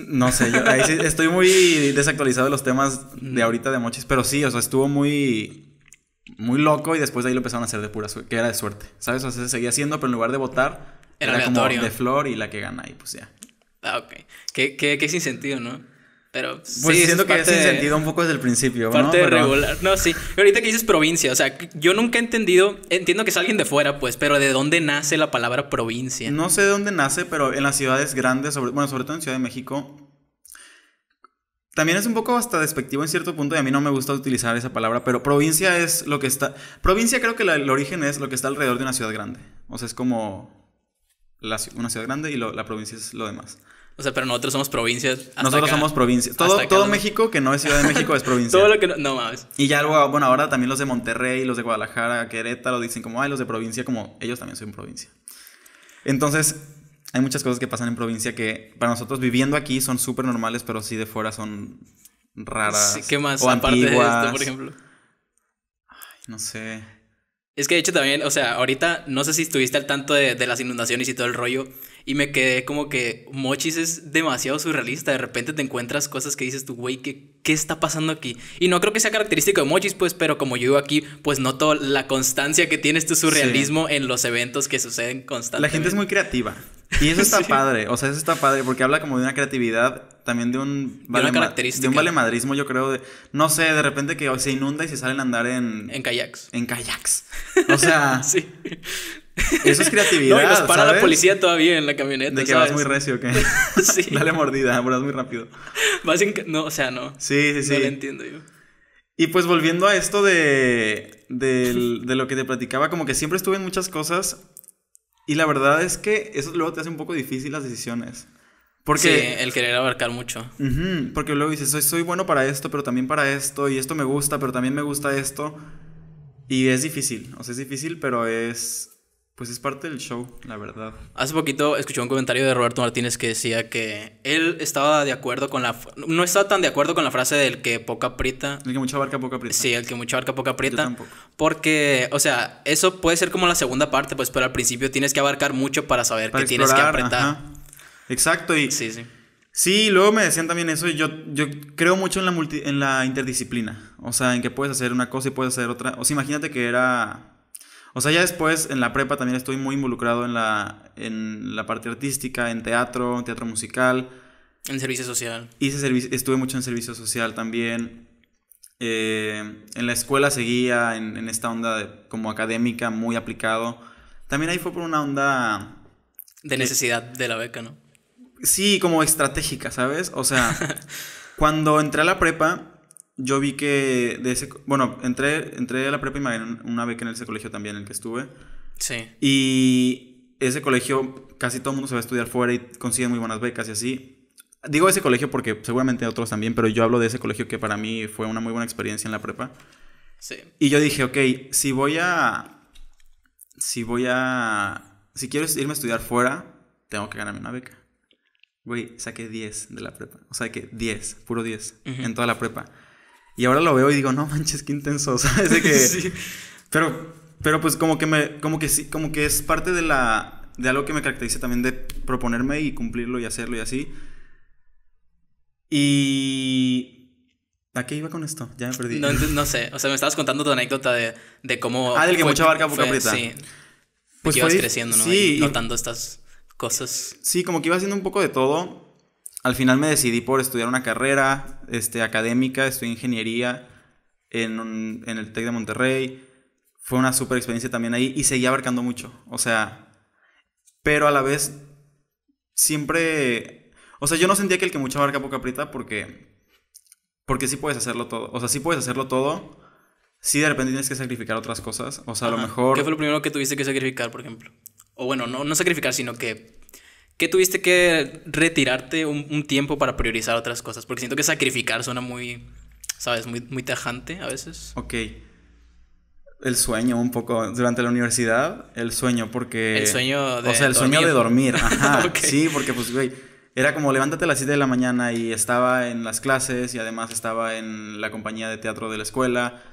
No sé, yo estoy muy desactualizado de los temas de ahorita de Mochis, pero sí, o sea, estuvo muy. Muy loco y después de ahí lo empezaron a hacer de pura suerte, que era de suerte, ¿sabes? O sea, se seguía haciendo, pero en lugar de votar, era, era como de flor y la que gana y pues ya. Ah, ok. Que, sin sentido, ¿no? Pero pues sí, siento que es sentido un poco desde el principio, parte ¿no? regular. No, sí. Ahorita que dices provincia, o sea, yo nunca he entendido, entiendo que es alguien de fuera, pues, pero ¿de dónde nace la palabra provincia? No sé de dónde nace, pero en las ciudades grandes, sobre, bueno, sobre todo en Ciudad de México, también es un poco hasta despectivo en cierto punto y a mí no me gusta utilizar esa palabra, pero provincia es lo que está... Provincia creo que el origen es lo que está alrededor de una ciudad grande. O sea, es como una ciudad grande y la provincia es lo demás. O sea, pero nosotros somos provincias. nosotros somos provincias. Todo, México que no es Ciudad de México es *laughs* provincia. todo lo que no, no mames. Y ya luego, bueno, ahora también los de Monterrey, los de Guadalajara, Querétaro dicen como, ay, los de provincia, como ellos también son provincia. Entonces, hay muchas cosas que pasan en provincia que para nosotros viviendo aquí son súper normales, pero sí de fuera son raras. ¿Qué más? O Aparte de esto, por ejemplo. Ay, no sé. Es que de hecho también, o sea, ahorita no sé si estuviste al tanto de, de las inundaciones y todo el rollo, y me quedé como que Mochis es demasiado surrealista. De repente te encuentras cosas que dices tú, güey, ¿qué, ¿qué está pasando aquí? Y no creo que sea característico de Mochis, pues, pero como yo vivo aquí, pues noto la constancia que tienes este tu surrealismo en los eventos que suceden constantemente. La gente es muy creativa. Y eso está *laughs* padre, o sea, eso está padre porque habla como de una creatividad también de un, vale de, característica. de un valemadrismo, yo creo, de, no sé, de repente que se inunda y se salen a andar en... En kayaks. En kayaks. O sea... *laughs* sí. Eso es creatividad. No, y los para la policía todavía en la camioneta. De que vas muy recio, que *laughs* *laughs* Dale mordida, vas muy rápido. Vas en... No, o sea, no. Sí, sí, sí. No lo entiendo yo. Y pues volviendo a esto de, de, de, lo que te platicaba, como que siempre estuve en muchas cosas y la verdad es que eso luego te hace un poco difícil las decisiones. Porque, sí, el querer abarcar mucho. porque luego dices, soy, soy bueno para esto, pero también para esto, y esto me gusta, pero también me gusta esto. Y es difícil, o sea, es difícil, pero es... Pues es parte del show, la verdad. Hace poquito escuché un comentario de Roberto Martínez que decía que él estaba de acuerdo con la... No estaba tan de acuerdo con la frase del que poca aprieta... El que mucho abarca, poca aprieta. Sí, el que mucho abarca, poca aprieta. Porque, o sea, eso puede ser como la segunda parte, pues, pero al principio tienes que abarcar mucho para saber que tienes que apretar. Exacto, y... Sí, sí. Sí, luego me decían también eso, yo, yo creo mucho en la, en la interdisciplina, o sea, en que puedes hacer una cosa y puedes hacer otra, o sea, imagínate que era, o sea, ya después en la prepa también estoy muy involucrado en la, en la parte artística, en teatro, en teatro musical. En servicio social. Hice estuve mucho en servicio social también. Eh, en la escuela seguía en, esta onda de, como académica muy aplicado. También ahí fue por una onda... De necesidad de la beca, ¿no? Sí, como estratégica, ¿sabes? O sea, *laughs* cuando entré a la prepa, yo vi que de ese... Bueno, entré, entré a la prepa y me una beca en ese colegio también en el que estuve. Sí. Y ese colegio, casi todo el mundo se va a estudiar fuera y consigue muy buenas becas y así. Digo ese colegio porque seguramente otros también, pero yo hablo de ese colegio que para mí fue una muy buena experiencia en la prepa. Sí. Y yo dije, ok, si voy a... Si voy a... Si quiero irme a estudiar fuera, tengo que ganarme una beca güey, saqué 10 de la prepa. O sea, que 10, puro 10 en toda la prepa. Y ahora lo veo y digo, no manches, qué intenso, ¿sabes? *laughs* que, *laughs* Pero, pero pues como que me, como que sí, como que es parte de la, de algo que me caracteriza también de proponerme y cumplirlo y hacerlo y así. Y... ¿A qué iba con esto? Ya me perdí. No, sé, o sea, me estabas contando tu anécdota de, de cómo... Ah, del que mucha barca poca aprieta. Sí. Pues que ibas creciendo, ¿no? Sí. Y notando estas Sí, como que iba haciendo un poco de todo. Al final me decidí por estudiar una carrera este, académica, estudié ingeniería en, el TEC de Monterrey. Fue una super experiencia también ahí y seguía abarcando mucho. O sea, pero a la vez siempre... O sea, yo no sentía que el que mucho abarca poco aprieta porque... Porque sí puedes hacerlo todo. O sea, sí puedes hacerlo todo. Sí de repente tienes que sacrificar otras cosas. O sea, a lo mejor... ¿Qué fue lo primero que tuviste que sacrificar, por ejemplo? o bueno, no, sacrificar, sino que, que tuviste que retirarte un, tiempo para priorizar otras cosas? Porque siento que sacrificar suena muy, ¿sabes? Muy, muy tajante a veces. Ok. El sueño un poco durante la universidad, el sueño porque... El sueño de O sea, el sueño de dormir, ajá. *laughs* Sí, porque pues, güey, era como levántate a las 7 de la mañana y estaba en las clases y además estaba en la compañía de teatro de la escuela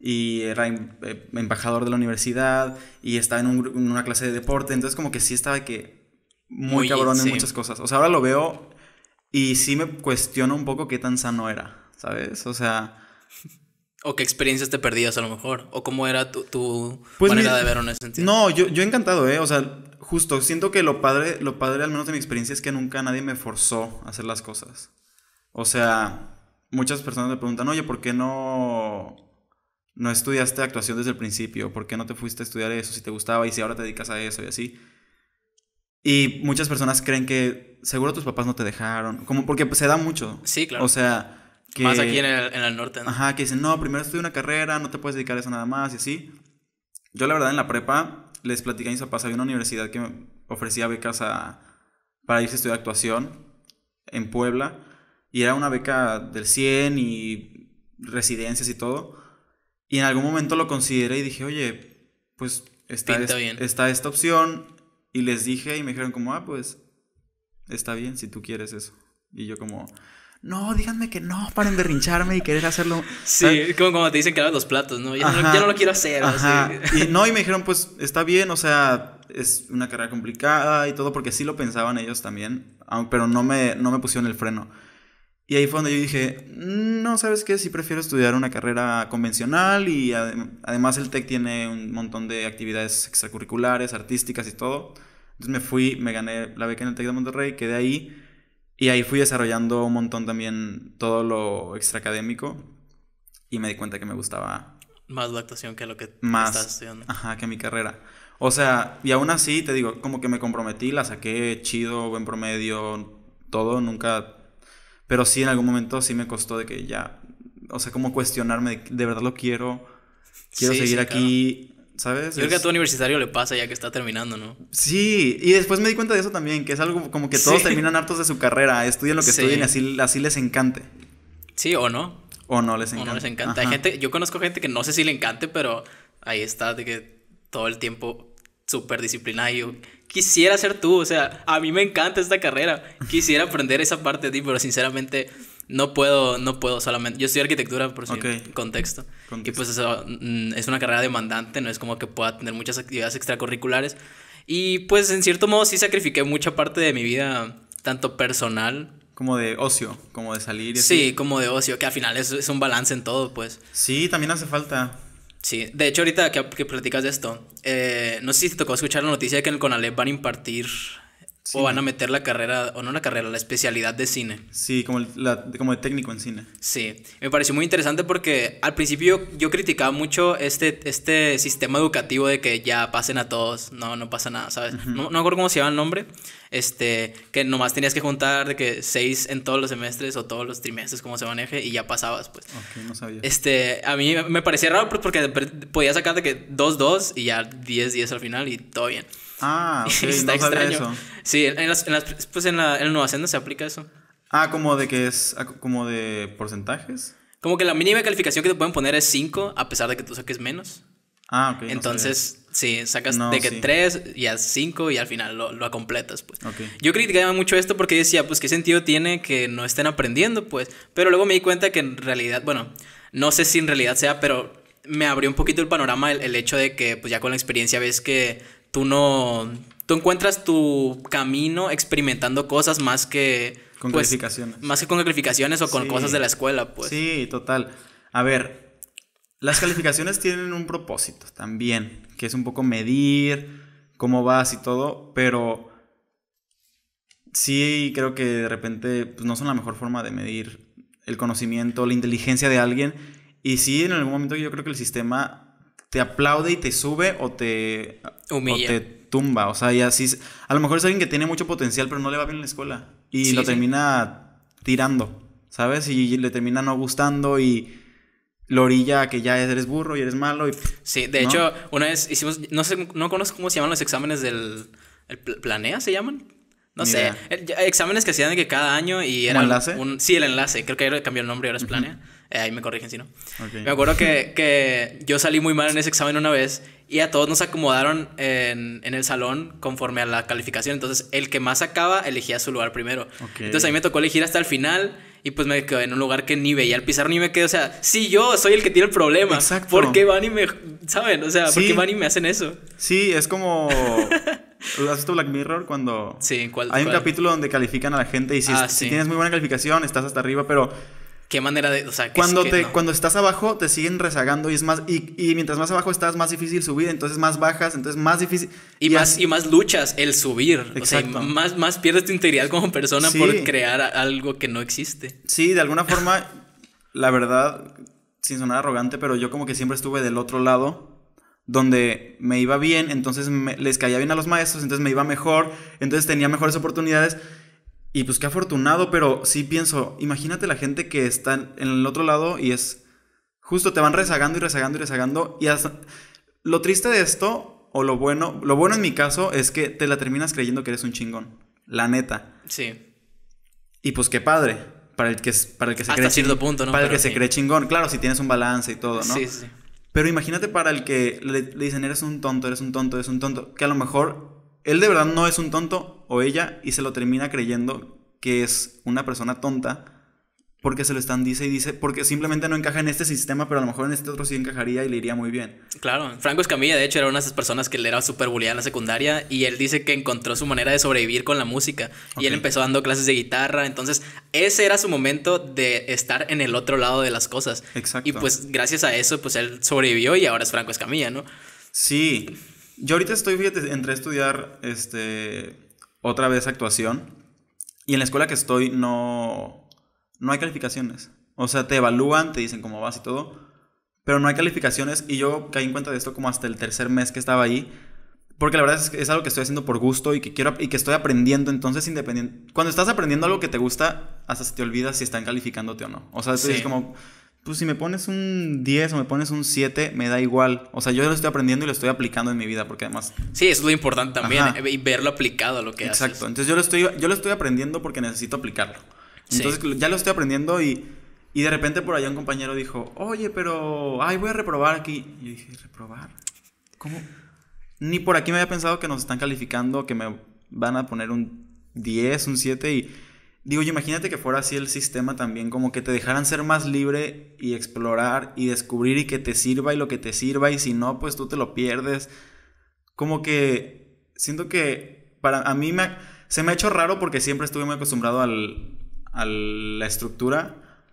y era eh, embajador de la universidad y estaba en, una clase de deporte, entonces como que sí estaba que muy, cabrón en muchas cosas. O sea, ahora lo veo y sí me cuestiono un poco qué tan sano era, ¿sabes? O sea... O qué experiencias te perdías a lo mejor, o cómo era tu, pues manera de ver en ese sentido. No, yo, yo encantado, ¿eh? O sea, justo, siento que lo padre, lo padre al menos de mi experiencia es que nunca nadie me forzó a hacer las cosas. O sea, muchas personas me preguntan, oye, ¿por qué no no estudiaste actuación desde el principio, por qué no te fuiste a estudiar eso si te gustaba y si ahora te dedicas a eso y así. Y muchas personas creen que seguro tus papás no te dejaron, como porque se da mucho. Sí, claro. O sea, que, más aquí en el, norte. Ajá, que dicen, no, primero estudia una carrera, no te puedes dedicar a eso nada más y así. Yo la verdad en la prepa les platicé a mis papás, había una universidad que ofrecía becas para irse a estudiar actuación en Puebla y era una beca del 100 y residencias y todo. Y en algún momento lo consideré y dije, oye, pues está, está esta opción. Y les dije y me dijeron como, ah, pues está bien si tú quieres eso. Y yo como, no, díganme que no para rincharme y querer hacerlo. Sí, como cuando te dicen que hagas los platos, ¿no? Ya, no, lo quiero hacer. Y no, y me dijeron, pues está bien, o sea, es una carrera complicada y todo, porque sí lo pensaban ellos también, pero no me, no me pusieron el freno. Y ahí fue donde yo dije, mm, no, ¿sabes qué? Sí prefiero estudiar una carrera convencional y además el TEC tiene un montón de actividades extracurriculares, artísticas y todo. Entonces me fui, me gané la beca en el TEC de Monterrey, quedé ahí y ahí fui desarrollando un montón también todo lo extraacadémico y me di cuenta que me gustaba. Más la actuación que lo que más, estás estudiando. Ajá, que mi carrera. O sea, y aún así, te digo, como que me comprometí, la saqué chido, buen promedio, todo, nunca pero sí, en algún momento sí me costó de que ya, o sea, como cuestionarme, de, verdad lo quiero, quiero seguir aquí, ¿sabes? Yo creo que a todo universitario le pasa ya que está terminando, ¿no? Sí, y después me di cuenta de eso también, que es algo como que todos terminan hartos de su carrera, estudian lo que estudian y así, así les encante. Sí, o no. O no les encanta. O no les encanta. gente, yo conozco gente que no sé si le encante, pero ahí está, de que todo el tiempo súper disciplinada quisiera ser tú, o sea, a mí me encanta esta carrera, quisiera aprender esa parte de ti, pero sinceramente no puedo, no puedo solamente, yo estoy arquitectura por si contexto. y pues eso mm, es una carrera demandante, no es como que pueda tener muchas actividades extracurriculares, y pues en cierto modo sí sacrifiqué mucha parte de mi vida, tanto personal como de ocio, como de salir. Y sí, como de ocio, que al final es, es, un balance en todo, pues. Sí, también hace falta. Sí, de hecho ahorita que, que platicas de esto, eh, no sé si te tocó escuchar la noticia de que en el CONALEP van a impartir o van a meter la carrera, o no la carrera, la especialidad de cine. Sí, como, como de técnico en cine. Sí, me pareció muy interesante porque al principio yo, criticaba mucho este, este sistema educativo de que ya pasen a todos, no, no pasa nada, ¿sabes? no, me acuerdo cómo se llama el nombre, este, que nomás tenías que juntar de que seis en todos los semestres o todos los trimestres, como se maneje, y ya pasabas, pues. Ok, no sabía. Este, a mí me parecía raro pues, porque podía sacar de que dos, dos y ya diez, diez al final y todo bien. Ah, *laughs* está extraño. Sí, en, las, pues en, la, en Nueva se aplica eso. Ah, como de que es, ah, como de porcentajes. Como que la mínima calificación que te pueden poner es 5, a pesar de que tú saques menos. Ah, ok. Entonces, sí, sacas de que 3 y a 5 y al final lo, lo completas, pues. Yo criticaba mucho esto porque decía, pues, ¿qué sentido tiene que no estén aprendiendo, pues? Pero luego me di cuenta que en realidad, bueno, no sé si en realidad sea, pero me abrió un poquito el panorama el, el hecho de que, pues, ya con la experiencia ves que tú no, tú encuentras tu camino experimentando cosas más que... Con pues, calificaciones. Más que con calificaciones o con cosas de la escuela, pues. Sí, total. A ver, las calificaciones tienen un propósito también, que es un poco medir cómo vas y todo, pero sí creo que de repente pues, no son la mejor forma de medir el conocimiento, la inteligencia de alguien. Y sí, en algún momento yo creo que el sistema te aplaude y te sube o te O te tumba. O sea, y así. A lo mejor es alguien que tiene mucho potencial, pero no le va bien en la escuela. Y lo termina tirando, ¿sabes? Y le termina no gustando y lo orilla a que ya eres burro y eres malo. Y, sí, de hecho, una vez hicimos. No sé, no conozco cómo se llaman los exámenes del. El ¿Planea se llaman? No sé. Eh, exámenes que hacían de que cada año y era. ¿Un enlace? sí, el enlace. Creo que cambió el nombre, ahora es Planea. Eh, ahí me corrigen si no. Me acuerdo que, que, yo salí muy mal en ese examen una vez y a todos nos acomodaron en, en, el salón conforme a la calificación. Entonces, el que más sacaba elegía su lugar primero. Entonces, a mí me tocó elegir hasta el final. Y pues me quedé en un lugar que ni veía el pizarro ni me quedé. O sea, sí, yo soy el que tiene el problema. Exacto. ¿Por qué van y me. ¿Saben? O sea, ¿por qué van y me hacen eso? Sí, es como. *laughs* haces visto Black Mirror cuando. Sí, ¿cuál, Hay un capítulo donde califican a la gente y si, ah, si, tienes muy buena calificación, estás hasta arriba, pero qué manera de. O sea, cuando, te, cuando estás abajo, te siguen rezagando y es más. Y, mientras más abajo estás, más difícil subir, entonces más bajas, entonces más difícil. Y, más, y más luchas el subir. Exacto. O sea, más, más pierdes tu integridad como persona por crear algo que no existe. Sí, de alguna forma, la verdad, sin sonar arrogante, pero yo como que siempre estuve del otro lado donde me iba bien, entonces les caía bien a los maestros, entonces me iba mejor, entonces tenía mejores oportunidades. Y pues qué afortunado, pero sí pienso, imagínate la gente que está en el otro lado y es justo te van rezagando y rezagando y rezagando y hasta... lo triste de esto o lo bueno, lo bueno en mi caso es que te la terminas creyendo que eres un chingón, la neta. Sí. Y pues qué padre para el que para el que se hasta cree cierto punto, ¿no? Para el que se cree chingón, claro, si tienes un balance y todo, ¿no? Sí, sí. Pero imagínate para el que le dicen eres un tonto, eres un tonto, eres un tonto, que a lo mejor él de verdad no es un tonto o ella y se lo termina creyendo que es una persona tonta porque se lo están dice y dice, porque simplemente no encaja en este sistema, pero a lo mejor en este otro sí encajaría y le iría muy bien. Claro, Franco Escamilla, de hecho, era una de esas personas que le era súper en la secundaria y él dice que encontró su manera de sobrevivir con la música y él empezó dando clases de guitarra, entonces ese era su momento de estar en el otro lado de las cosas. Y pues gracias a eso, pues él sobrevivió y ahora es Franco Escamilla, ¿no? Sí, yo ahorita estoy, fíjate, entré a estudiar este, otra vez actuación y en la escuela que estoy no, no hay calificaciones. O sea, te evalúan, te dicen cómo vas y todo, pero no hay calificaciones y yo caí en cuenta de esto como hasta el tercer mes que estaba ahí. Porque la verdad es que es algo que estoy haciendo por gusto y que quiero y que estoy aprendiendo, entonces independiente. Cuando estás aprendiendo algo que te gusta, hasta se te olvida si están calificándote o no. O sea, tú como pues si me pones un 10 o me pones un 7, me da igual. O sea, yo lo estoy aprendiendo y lo estoy aplicando en mi vida, porque además... Sí, eso es lo importante también, eh, y verlo aplicado lo que Exacto. Exacto, entonces yo lo, estoy, yo lo estoy aprendiendo porque necesito aplicarlo. Entonces ya lo estoy aprendiendo y, y de repente por allá un compañero dijo, oye, pero, ay, voy a reprobar aquí. Y yo dije, ¿reprobar? ¿Cómo? Ni por aquí me había pensado que nos están calificando, que me van a poner un 10, un 7 y Digo, imagínate que fuera así el sistema también, como que te dejaran ser más libre y explorar y descubrir y que te sirva y lo que te sirva y si no, pues tú te lo pierdes. Como que siento que para a mí me, se me ha hecho raro porque siempre estuve muy acostumbrado a la estructura,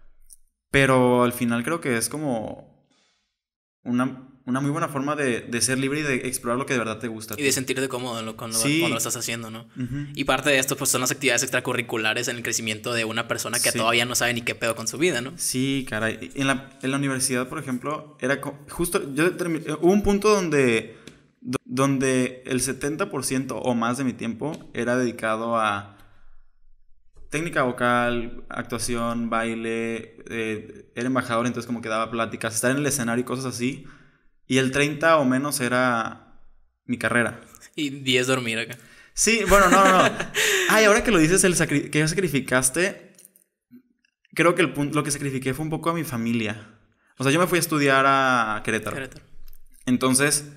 pero al final creo que es como una una muy buena forma de, ser libre y de explorar lo que de verdad te gusta. Y de sentirte cómodo cuando, lo estás haciendo, ¿no? Y parte de esto pues, son las actividades extracurriculares en el crecimiento de una persona que todavía no sabe ni qué pedo con su vida, ¿no? Sí, caray. En la, en la universidad, por ejemplo, era justo, yo hubo un punto donde, donde el 70% o más de mi tiempo era dedicado a técnica vocal, actuación, baile, eh, era embajador, entonces como que daba pláticas, estar en el escenario y cosas así y el 30 o menos era mi carrera. Y 10 dormir acá. Sí, bueno, no, no. *laughs* Ay, ahora que lo dices, el que que sacrificaste, creo que el lo que sacrifiqué fue un poco a mi familia. O sea, yo me fui a estudiar a Querétaro. Querétaro. Entonces,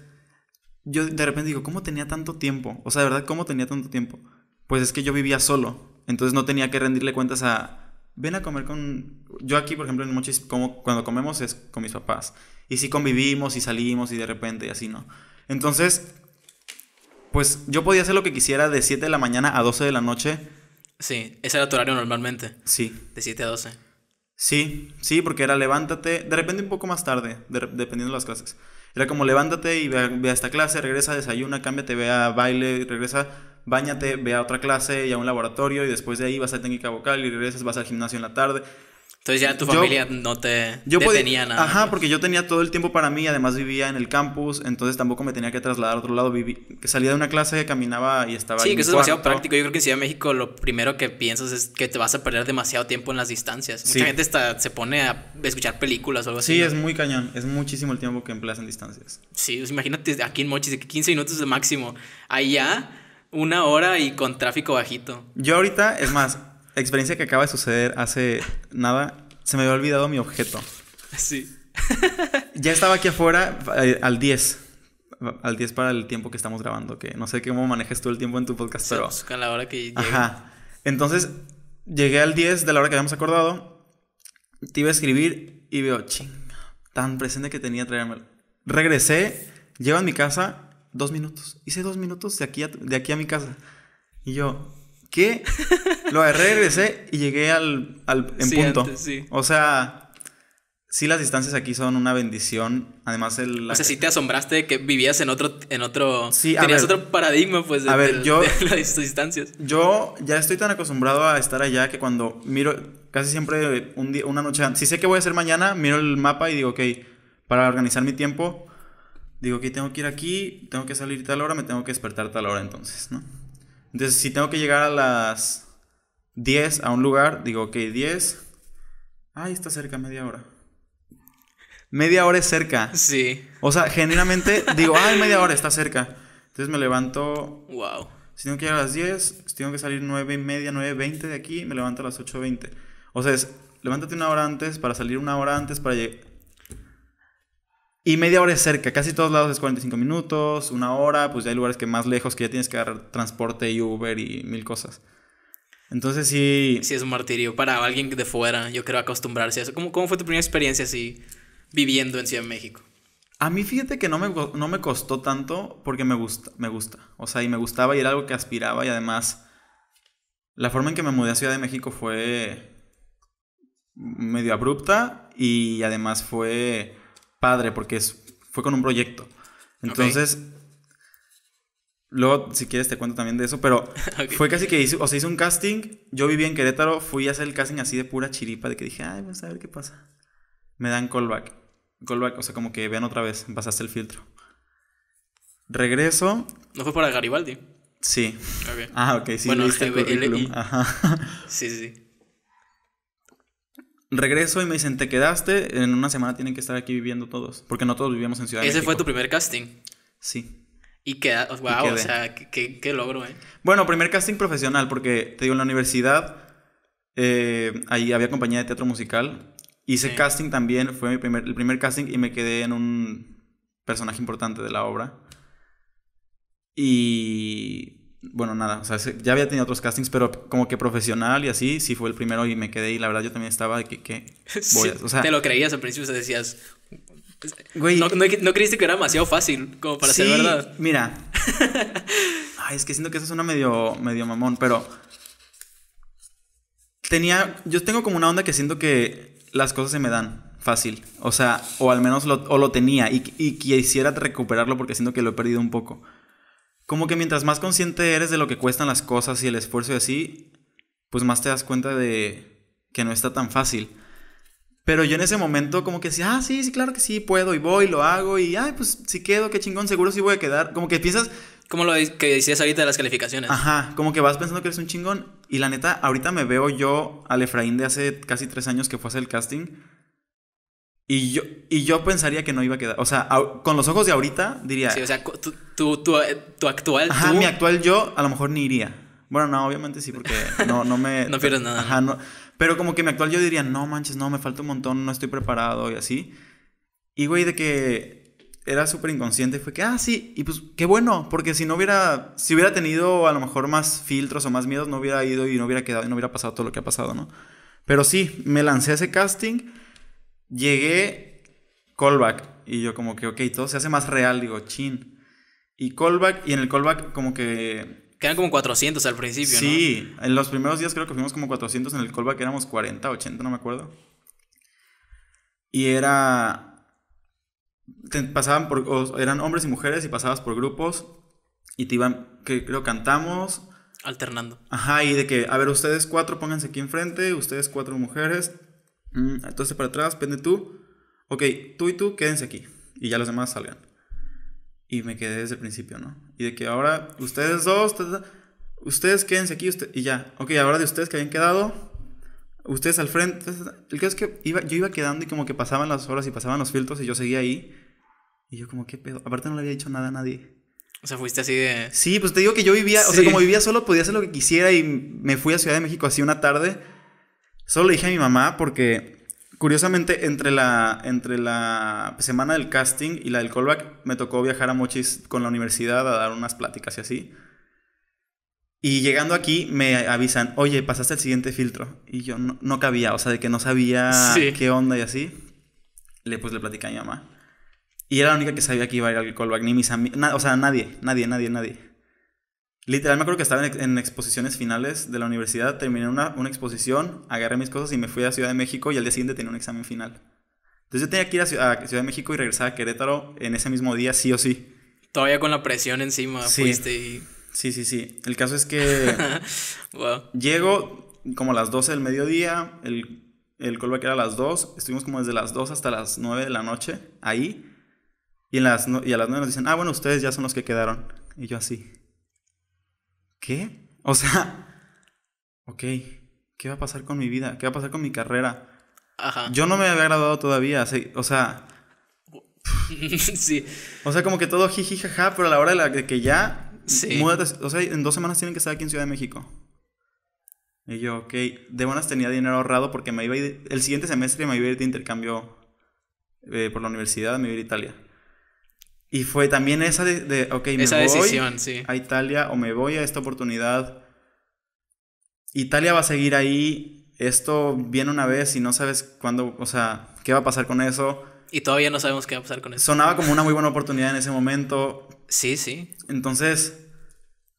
yo de repente digo, ¿cómo tenía tanto tiempo? O sea, de verdad, ¿cómo tenía tanto tiempo? Pues es que yo vivía solo. Entonces no tenía que rendirle cuentas a, ven a comer con... Yo aquí, por ejemplo, en Mochis, como, cuando comemos es con mis papás. Y sí convivimos y salimos y de repente y así, ¿no? Entonces, pues yo podía hacer lo que quisiera de 7 de la mañana a 12 de la noche. Sí, ese era tu horario normalmente. Sí. De 7 a 12. Sí, sí, porque era levántate, de repente un poco más tarde, dependiendo de las clases. Era como levántate y ve, ve a esta clase, regresa, desayuna, cámbiate, ve a baile, regresa Báñate, ve a otra clase y a un laboratorio y después de ahí vas a técnica vocal y regresas, vas al gimnasio en la tarde. Entonces ya tu familia no te yo detenía nada. Ajá, porque yo tenía todo el tiempo para mí, además vivía en el campus, entonces tampoco me tenía que trasladar a otro lado. Viví, salía de una clase, caminaba y estaba. Sí, que eso es demasiado práctico. Yo creo que en Ciudad de México lo primero que piensas es que te vas a perder demasiado tiempo en las distancias. Mucha gente está, se pone a escuchar películas o algo así. Sí, es muy cañón. Es muchísimo el tiempo que empleas en distancias. Sí, imagínate aquí en Mochis, 15 minutos el máximo. Allá una hora y con tráfico bajito. Yo ahorita, es más, experiencia que acaba de suceder hace nada, se me había olvidado mi objeto. Sí. *laughs* ya estaba aquí afuera eh, al 10. Al 10 para el tiempo que estamos grabando, que no sé cómo manejes tú el tiempo en tu podcast, pero... Pues, la hora que llegue. Ajá. Entonces, llegué al 10 de la hora que habíamos acordado, te iba a escribir y veo, ching, tan presente que tenía traérmelo. Regresé, llego a mi casa dos minutos. Hice dos minutos de aquí a, de aquí a mi casa. Y yo, ¿qué? *laughs* Lo agarré, regresé y llegué al, al en punto. sí. O sea, sí las distancias aquí son una bendición. Además el... O sea, sí te asombraste que vivías en otro... En otro sí, tenías otro paradigma, pues, de, a ver, yo, *laughs* las distancias. Yo ya estoy tan acostumbrado a estar allá que cuando miro... Casi siempre un día, una noche antes. Si sé que voy a hacer mañana, miro el mapa y digo, ok, para organizar mi tiempo, digo, que tengo que ir aquí, tengo que salir tal hora, me tengo que despertar tal hora entonces, ¿no? Entonces, si tengo que llegar a las 10 a un lugar, digo, ok, 10. Ay, está cerca, media hora. Media hora es cerca. Sí. O sea, generalmente *laughs* digo, ay, media hora está cerca. Entonces me levanto. Wow. Si tengo que ir a las 10, si tengo que salir 9 y media, 9.20 de aquí, me levanto a las 8.20. O sea, es, levántate una hora antes para salir una hora antes para llegar y media hora es cerca, casi todos lados es 45 minutos, una hora, pues ya hay lugares que más lejos que ya tienes que dar transporte y Uber y mil cosas. Entonces sí. Sí, es un martirio para alguien de fuera, yo creo, acostumbrarse a eso. ¿Cómo, cómo fue tu primera experiencia así viviendo en Ciudad de México? A mí fíjate que no me, no me costó tanto porque me gusta, me gusta. O sea, y me gustaba y era algo que aspiraba y además la forma en que me mudé a Ciudad de México fue medio abrupta y además fue padre porque fue con un proyecto. Entonces, luego si quieres te cuento también de eso, pero *laughs* fue casi que hice, o sea, un casting, yo vivía en Querétaro, fui a hacer el casting así de pura chiripa, de que dije, ay, vamos a ver qué pasa. Me dan callback. Callback, o sea, como que vean otra vez, pasaste el filtro. Regreso. ¿No fue para Garibaldi? Sí. Ah, ok, sí, bueno, el sí, sí. Regreso y me dicen, te quedaste, en una semana tienen que estar aquí viviendo todos, porque no todos vivíamos en Ciudad ¿Ese fue tu primer casting? Sí. Y queda, wow, o sea, qué, logro, ¿eh? Bueno, primer casting profesional, porque te digo, en la universidad, eh, ahí había compañía de teatro musical, hice casting también, fue mi primer, el primer casting y me quedé en un personaje importante de la obra. Y bueno, nada, o sea, ya había tenido otros castings, pero como que profesional y así, sí fue el primero y me quedé y la verdad yo también estaba de que, que *laughs* voy o sea, te lo creías al principio, o sea, decías, pues, güey, no, no, creíste que era demasiado fácil como para ser verdad. Mira, *laughs* ay, es que siento que eso suena medio, medio mamón, pero tenía, yo tengo como una onda que siento que las cosas se me dan fácil, o sea, o al menos lo, tenía y, y quisiera recuperarlo porque siento que lo he perdido un poco como que mientras más consciente eres de lo que cuestan las cosas y el esfuerzo y así, pues más te das cuenta de que no está tan fácil. Pero yo en ese momento como que decía, ah, sí, sí, claro que sí, puedo y voy, lo hago y, ay, pues si quedo, qué chingón, seguro sí voy a quedar. Como que piensas... Como lo que decías ahorita de las calificaciones. Ajá, como que vas pensando que eres un chingón. Y la neta, ahorita me veo yo al Efraín de hace casi tres años que fue a el casting y yo, y yo pensaría que no iba a quedar. O sea, con los ojos de ahorita diría. Sí, o sea, tu, tu, tu, eh, actual. Ajá, mi actual yo a lo mejor ni iría. Bueno, no, obviamente sí, porque no, no me. *laughs* no pierdes nada. Ajá, no. Pero como que mi actual yo diría, no manches, no, me falta un montón, no estoy preparado y así. Y güey, de que era súper inconsciente, fue que, ah, sí, y pues qué bueno, porque si no hubiera, si hubiera tenido a lo mejor más filtros o más miedos, no hubiera ido y no hubiera quedado y no hubiera pasado todo lo que ha pasado, ¿no? Pero sí, me lancé a ese casting llegué callback. Y yo como que, ok, todo se hace más real, digo, chin. Y callback, y en el callback como que... Quedan como 400 al principio, sí, en los primeros días creo que fuimos como 400, en el callback éramos 40, 80, no me acuerdo. Y era... pasaban por... eran hombres y mujeres y pasabas por grupos y te iban, que creo, cantamos. Alternando. Ajá, y de que, a ver, ustedes cuatro pónganse aquí enfrente, ustedes cuatro mujeres, Mm, entonces para atrás, pende tú. Ok, tú y tú quédense aquí. Y ya los demás salgan. Y me quedé desde el principio, ¿no? Y de que ahora ustedes dos, ustedes quédense aquí y ya. Ok, ahora de ustedes que habían quedado, ustedes al frente. El caso es que iba, yo iba quedando y como que pasaban las horas y pasaban los filtros y yo seguía ahí. Y yo como, ¿qué pedo? Aparte no le había dicho nada a nadie. O sea, fuiste así de... Sí, pues te digo que yo vivía, o sea, como vivía solo podía hacer lo que quisiera y me fui a Ciudad de México así una tarde. Solo le dije a mi mamá porque, curiosamente, entre la, entre la semana del casting y la del callback, me tocó viajar a Mochis con la universidad a dar unas pláticas y así. Y llegando aquí me avisan, oye, pasaste el siguiente filtro. Y yo no, no cabía, o sea, de que no sabía qué onda y así. Le, pues le platicé a mi mamá. Y era la única que sabía que iba a ir al callback, ni mis amigos, o sea, nadie, nadie, nadie, nadie. Literal, me acuerdo que estaba en, exposiciones finales de la universidad, terminé una, una, exposición, agarré mis cosas y me fui a Ciudad de México y al día siguiente tenía un examen final. Entonces yo tenía que ir a, Ciudad, de México y regresar a Querétaro en ese mismo día, sí o sí. Todavía con la presión encima sí. fuiste y... Sí, sí, sí. El caso es que *laughs* llego como a las 12 del mediodía, el, el callback era a las 2, estuvimos como desde las 2 hasta las 9 de la noche ahí y, en las, y a las 9 nos dicen, ah, bueno, ustedes ya son los que quedaron. Y yo así. ¿qué? O sea, *laughs* ok, ¿qué va a pasar con mi vida? ¿Qué va a pasar con mi carrera? Ajá. Yo no me había graduado todavía, o sea... *laughs* sí. O sea, como que todo jiji jaja, pero a la hora de, que ya... Sí. o sea, en dos semanas tienen que estar aquí en Ciudad de México. Y yo, ok, de buenas tenía dinero ahorrado porque me iba a ir, el siguiente semestre me iba a ir de intercambio eh, por la universidad, me iba a ir a Italia. Y fue también esa de, ok, me voy a Italia o me voy a esta oportunidad. Italia va a seguir ahí. Esto viene una vez y no sabes cuándo, o sea, qué va a pasar con eso. Y todavía no sabemos qué va a pasar con eso. Sonaba como una muy buena oportunidad en ese momento. Sí, sí. Entonces,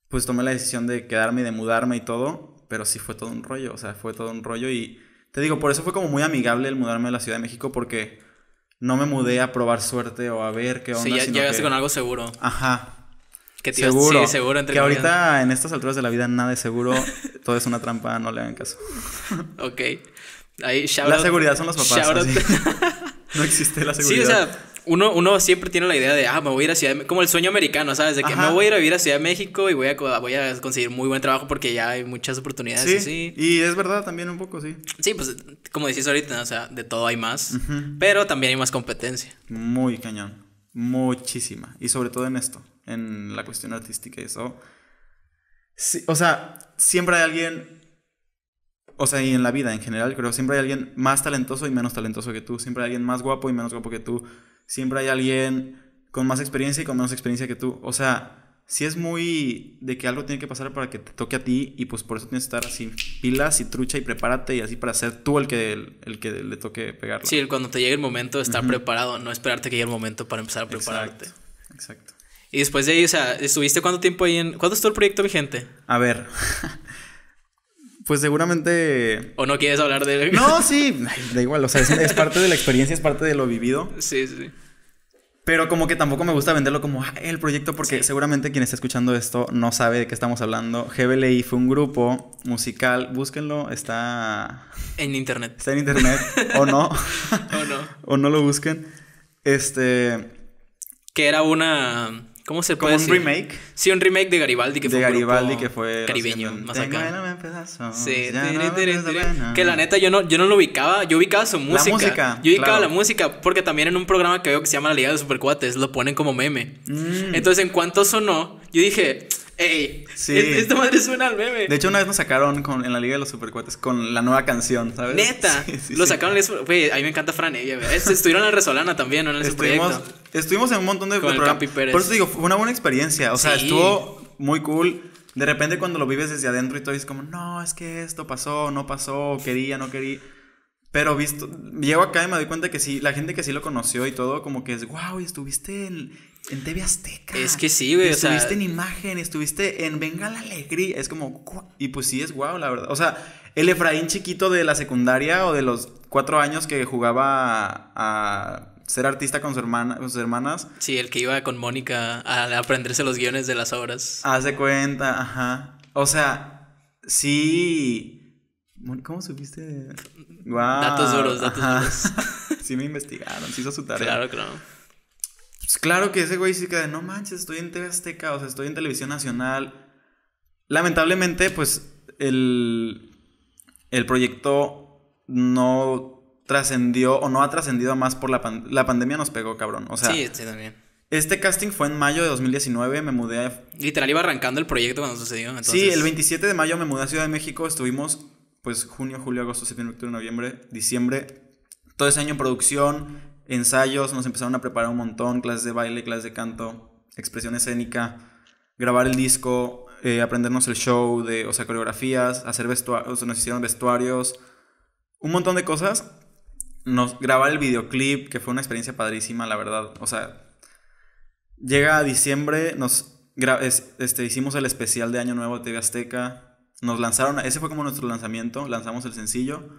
pues tomé la decisión de quedarme y de mudarme y todo, pero sí fue todo un rollo, o sea, fue todo un rollo y te digo, por eso fue como muy amigable el mudarme a la Ciudad de México porque no me mudé a probar suerte o a ver qué onda. Sí, ya llegaste con algo seguro. Ajá. Que seguro. Sí, seguro entre que ahorita en estas alturas de la vida nada es seguro, *laughs* todo es una trampa, no le hagan caso. ok. Ahí, la seguridad son los papás. *laughs* No existe la seguridad. Sí, o sea, uno, siempre tiene la idea de, ah, me voy a ir a Ciudad de México, como el sueño americano, ¿sabes? De que me voy a ir a vivir a Ciudad de México y voy a, voy a conseguir muy buen trabajo porque ya hay muchas oportunidades. Sí, y es verdad también un poco, sí. Sí, pues como decís ahorita, o sea, de todo hay más, pero también hay más competencia. Muy cañón, muchísima, y sobre todo en esto, en la cuestión artística y eso. o sea, siempre hay alguien o sea, y en la vida en general, creo, siempre hay alguien más talentoso y menos talentoso que tú. Siempre hay alguien más guapo y menos guapo que tú. Siempre hay alguien con más experiencia y con menos experiencia que tú. O sea, si es muy de que algo tiene que pasar para que te toque a ti y pues por eso tienes que estar así pilas y trucha y prepárate y así para ser tú el que, el, que le toque pegarla. Sí, cuando te llegue el momento estar preparado, no esperarte que llegue el momento para empezar a prepararte. Exacto. Y después de ahí, o sea, ¿estuviste cuánto tiempo ahí en... ¿Cuándo estuvo el proyecto vigente? A ver. *laughs* pues seguramente... ¿O no quieres hablar de No, sí, da igual, o sea, es, parte de la experiencia, es parte de lo vivido. *laughs* Sí, sí. Pero como que tampoco me gusta venderlo como el proyecto porque seguramente quien está escuchando esto no sabe de qué estamos hablando. GBLI fue un grupo musical, búsquenlo, está... En internet. Está en internet, o no. *laughs* o no. *laughs* o no lo busquen. Este... Que era una ¿Cómo se puede un remake. Sí, un remake de Garibaldi que de fue Garibaldi que fue caribeño, más acá. que la neta yo no yo no lo ubicaba, yo ubicaba su música. La música yo ubicaba la música porque también en un programa que veo que se llama La Liga de Supercuates lo ponen como meme. Mm. Entonces, en cuanto sonó, yo dije, Ey, sí. esta madre suena al bebé! De hecho, una vez nos sacaron con, en la Liga de los Supercuates con la nueva canción, ¿sabes? Neta. *laughs* lo sacaron. Güey, a mí me encanta Fran Estuvieron en la Resolana también, ¿no? En ese estuvimos, proyecto. Estuvimos en un montón de, con Por eso digo, fue una buena experiencia. O sea, estuvo muy cool. De repente, cuando lo vives desde adentro y todo, es como, no, es que esto pasó, no pasó, quería, no quería. Pero visto, llego acá y me doy cuenta que sí, la gente que sí lo conoció y todo, como que es, wow, y estuviste en, en TV Azteca. Es que sí, güey. Estuviste en imagen, estuviste en Venga la Alegría. Es como. Y pues sí, es guau, la verdad. O sea, el Efraín chiquito de la secundaria o de los cuatro años que jugaba a, ser artista con, su hermana, con sus hermanas. Sí, el que iba con Mónica a aprenderse los guiones de las obras. Hace cuenta, ajá. O sea, sí. ¿Cómo supiste? Datos duros, datos duros. *laughs* sí me investigaron, sí hizo su tarea. Claro, claro. Pues claro que ese güey sí de, no manches, estoy en TV Azteca, o sea, estoy en Televisión Nacional. Lamentablemente, pues el, el proyecto no trascendió o no ha trascendido más por la, la pandemia nos pegó, cabrón. O sea, sí, sí, también. Este casting fue en mayo de 2019, me mudé a... Literal iba arrancando el proyecto cuando sucedió. Sí, el 27 de mayo me mudé a Ciudad de México, estuvimos pues junio, julio, agosto, septiembre, octubre, noviembre, diciembre, todo ese año en producción, ensayos, nos empezaron a preparar un montón, clases de baile, clases de canto, expresión escénica, grabar el disco, eh, aprendernos el show, de, o sea, coreografías, hacer vestuarios, nos hicieron vestuarios, un montón de cosas. Nos, grabar el videoclip, que fue una experiencia padrísima, la verdad. O sea, llega a diciembre, nos este, hicimos el especial de Año Nuevo de Azteca, nos lanzaron, ese fue como nuestro lanzamiento, lanzamos el sencillo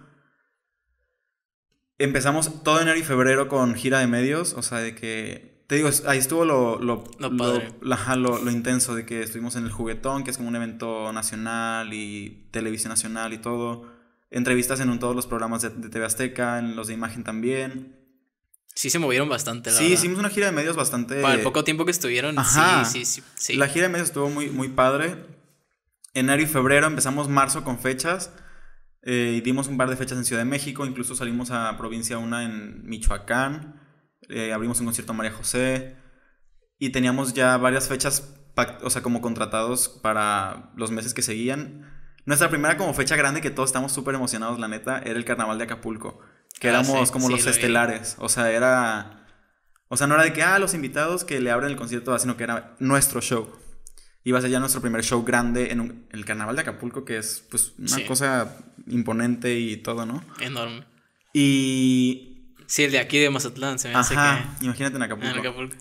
empezamos todo enero y febrero con gira de medios, o sea, de que... Te digo, ahí estuvo lo, lo, lo, intenso de que estuvimos en el juguetón, que es como un evento nacional y televisión nacional y todo. Entrevistas en todos los programas de, TV Azteca, en los de imagen también. Sí, se movieron bastante. La sí, hicimos una gira de medios bastante. Para el poco tiempo que estuvieron, Sí, sí, sí, La gira de medios estuvo muy, muy padre. Enero y febrero empezamos marzo con fechas. Eh, dimos un par de fechas en Ciudad de México, incluso salimos a provincia una en Michoacán, eh, abrimos un concierto a María José y teníamos ya varias fechas, o sea, como contratados para los meses que seguían. Nuestra primera como fecha grande que todos estamos súper emocionados, la neta, era el carnaval de Acapulco, que ah, éramos como los estelares, o sea, era... O sea, no era de que, ah, los invitados que le abren el concierto, sino que era nuestro show iba a ser ya nuestro primer show grande en, el carnaval de Acapulco, que es pues una cosa imponente y todo, ¿no? Enorme. Y... Sí, el de aquí de Mazatlán, se me hace que... imagínate en Acapulco. En Acapulco.